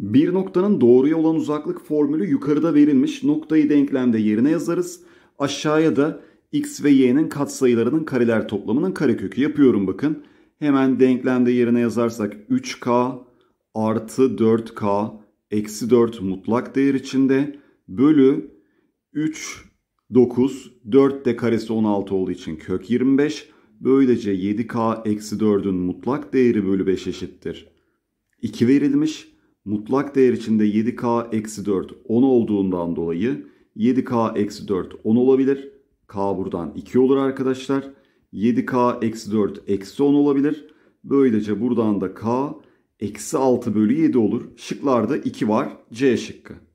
Bir noktanın doğruya olan uzaklık formülü yukarıda verilmiş. Noktayı denklemde yerine yazarız. Aşağıya da x ve y'nin katsayılarının kareler toplamının karekökü yapıyorum bakın. Hemen denklemde yerine yazarsak 3k artı 4k eksi 4 mutlak değer içinde bölü 3 9 4 de karesi 16 olduğu için kök 25 böylece 7k eksi 4'ün mutlak değeri bölü 5 eşittir. 2 verilmiş mutlak değer içinde 7K eksi 4 10 olduğundan dolayı 7K eksi 4 10 olabilir. K buradan 2 olur arkadaşlar. 7K eksi 4 eksi 10 olabilir. Böylece buradan da K eksi 6 bölü 7 olur. Şıklarda 2 var. C şıkkı.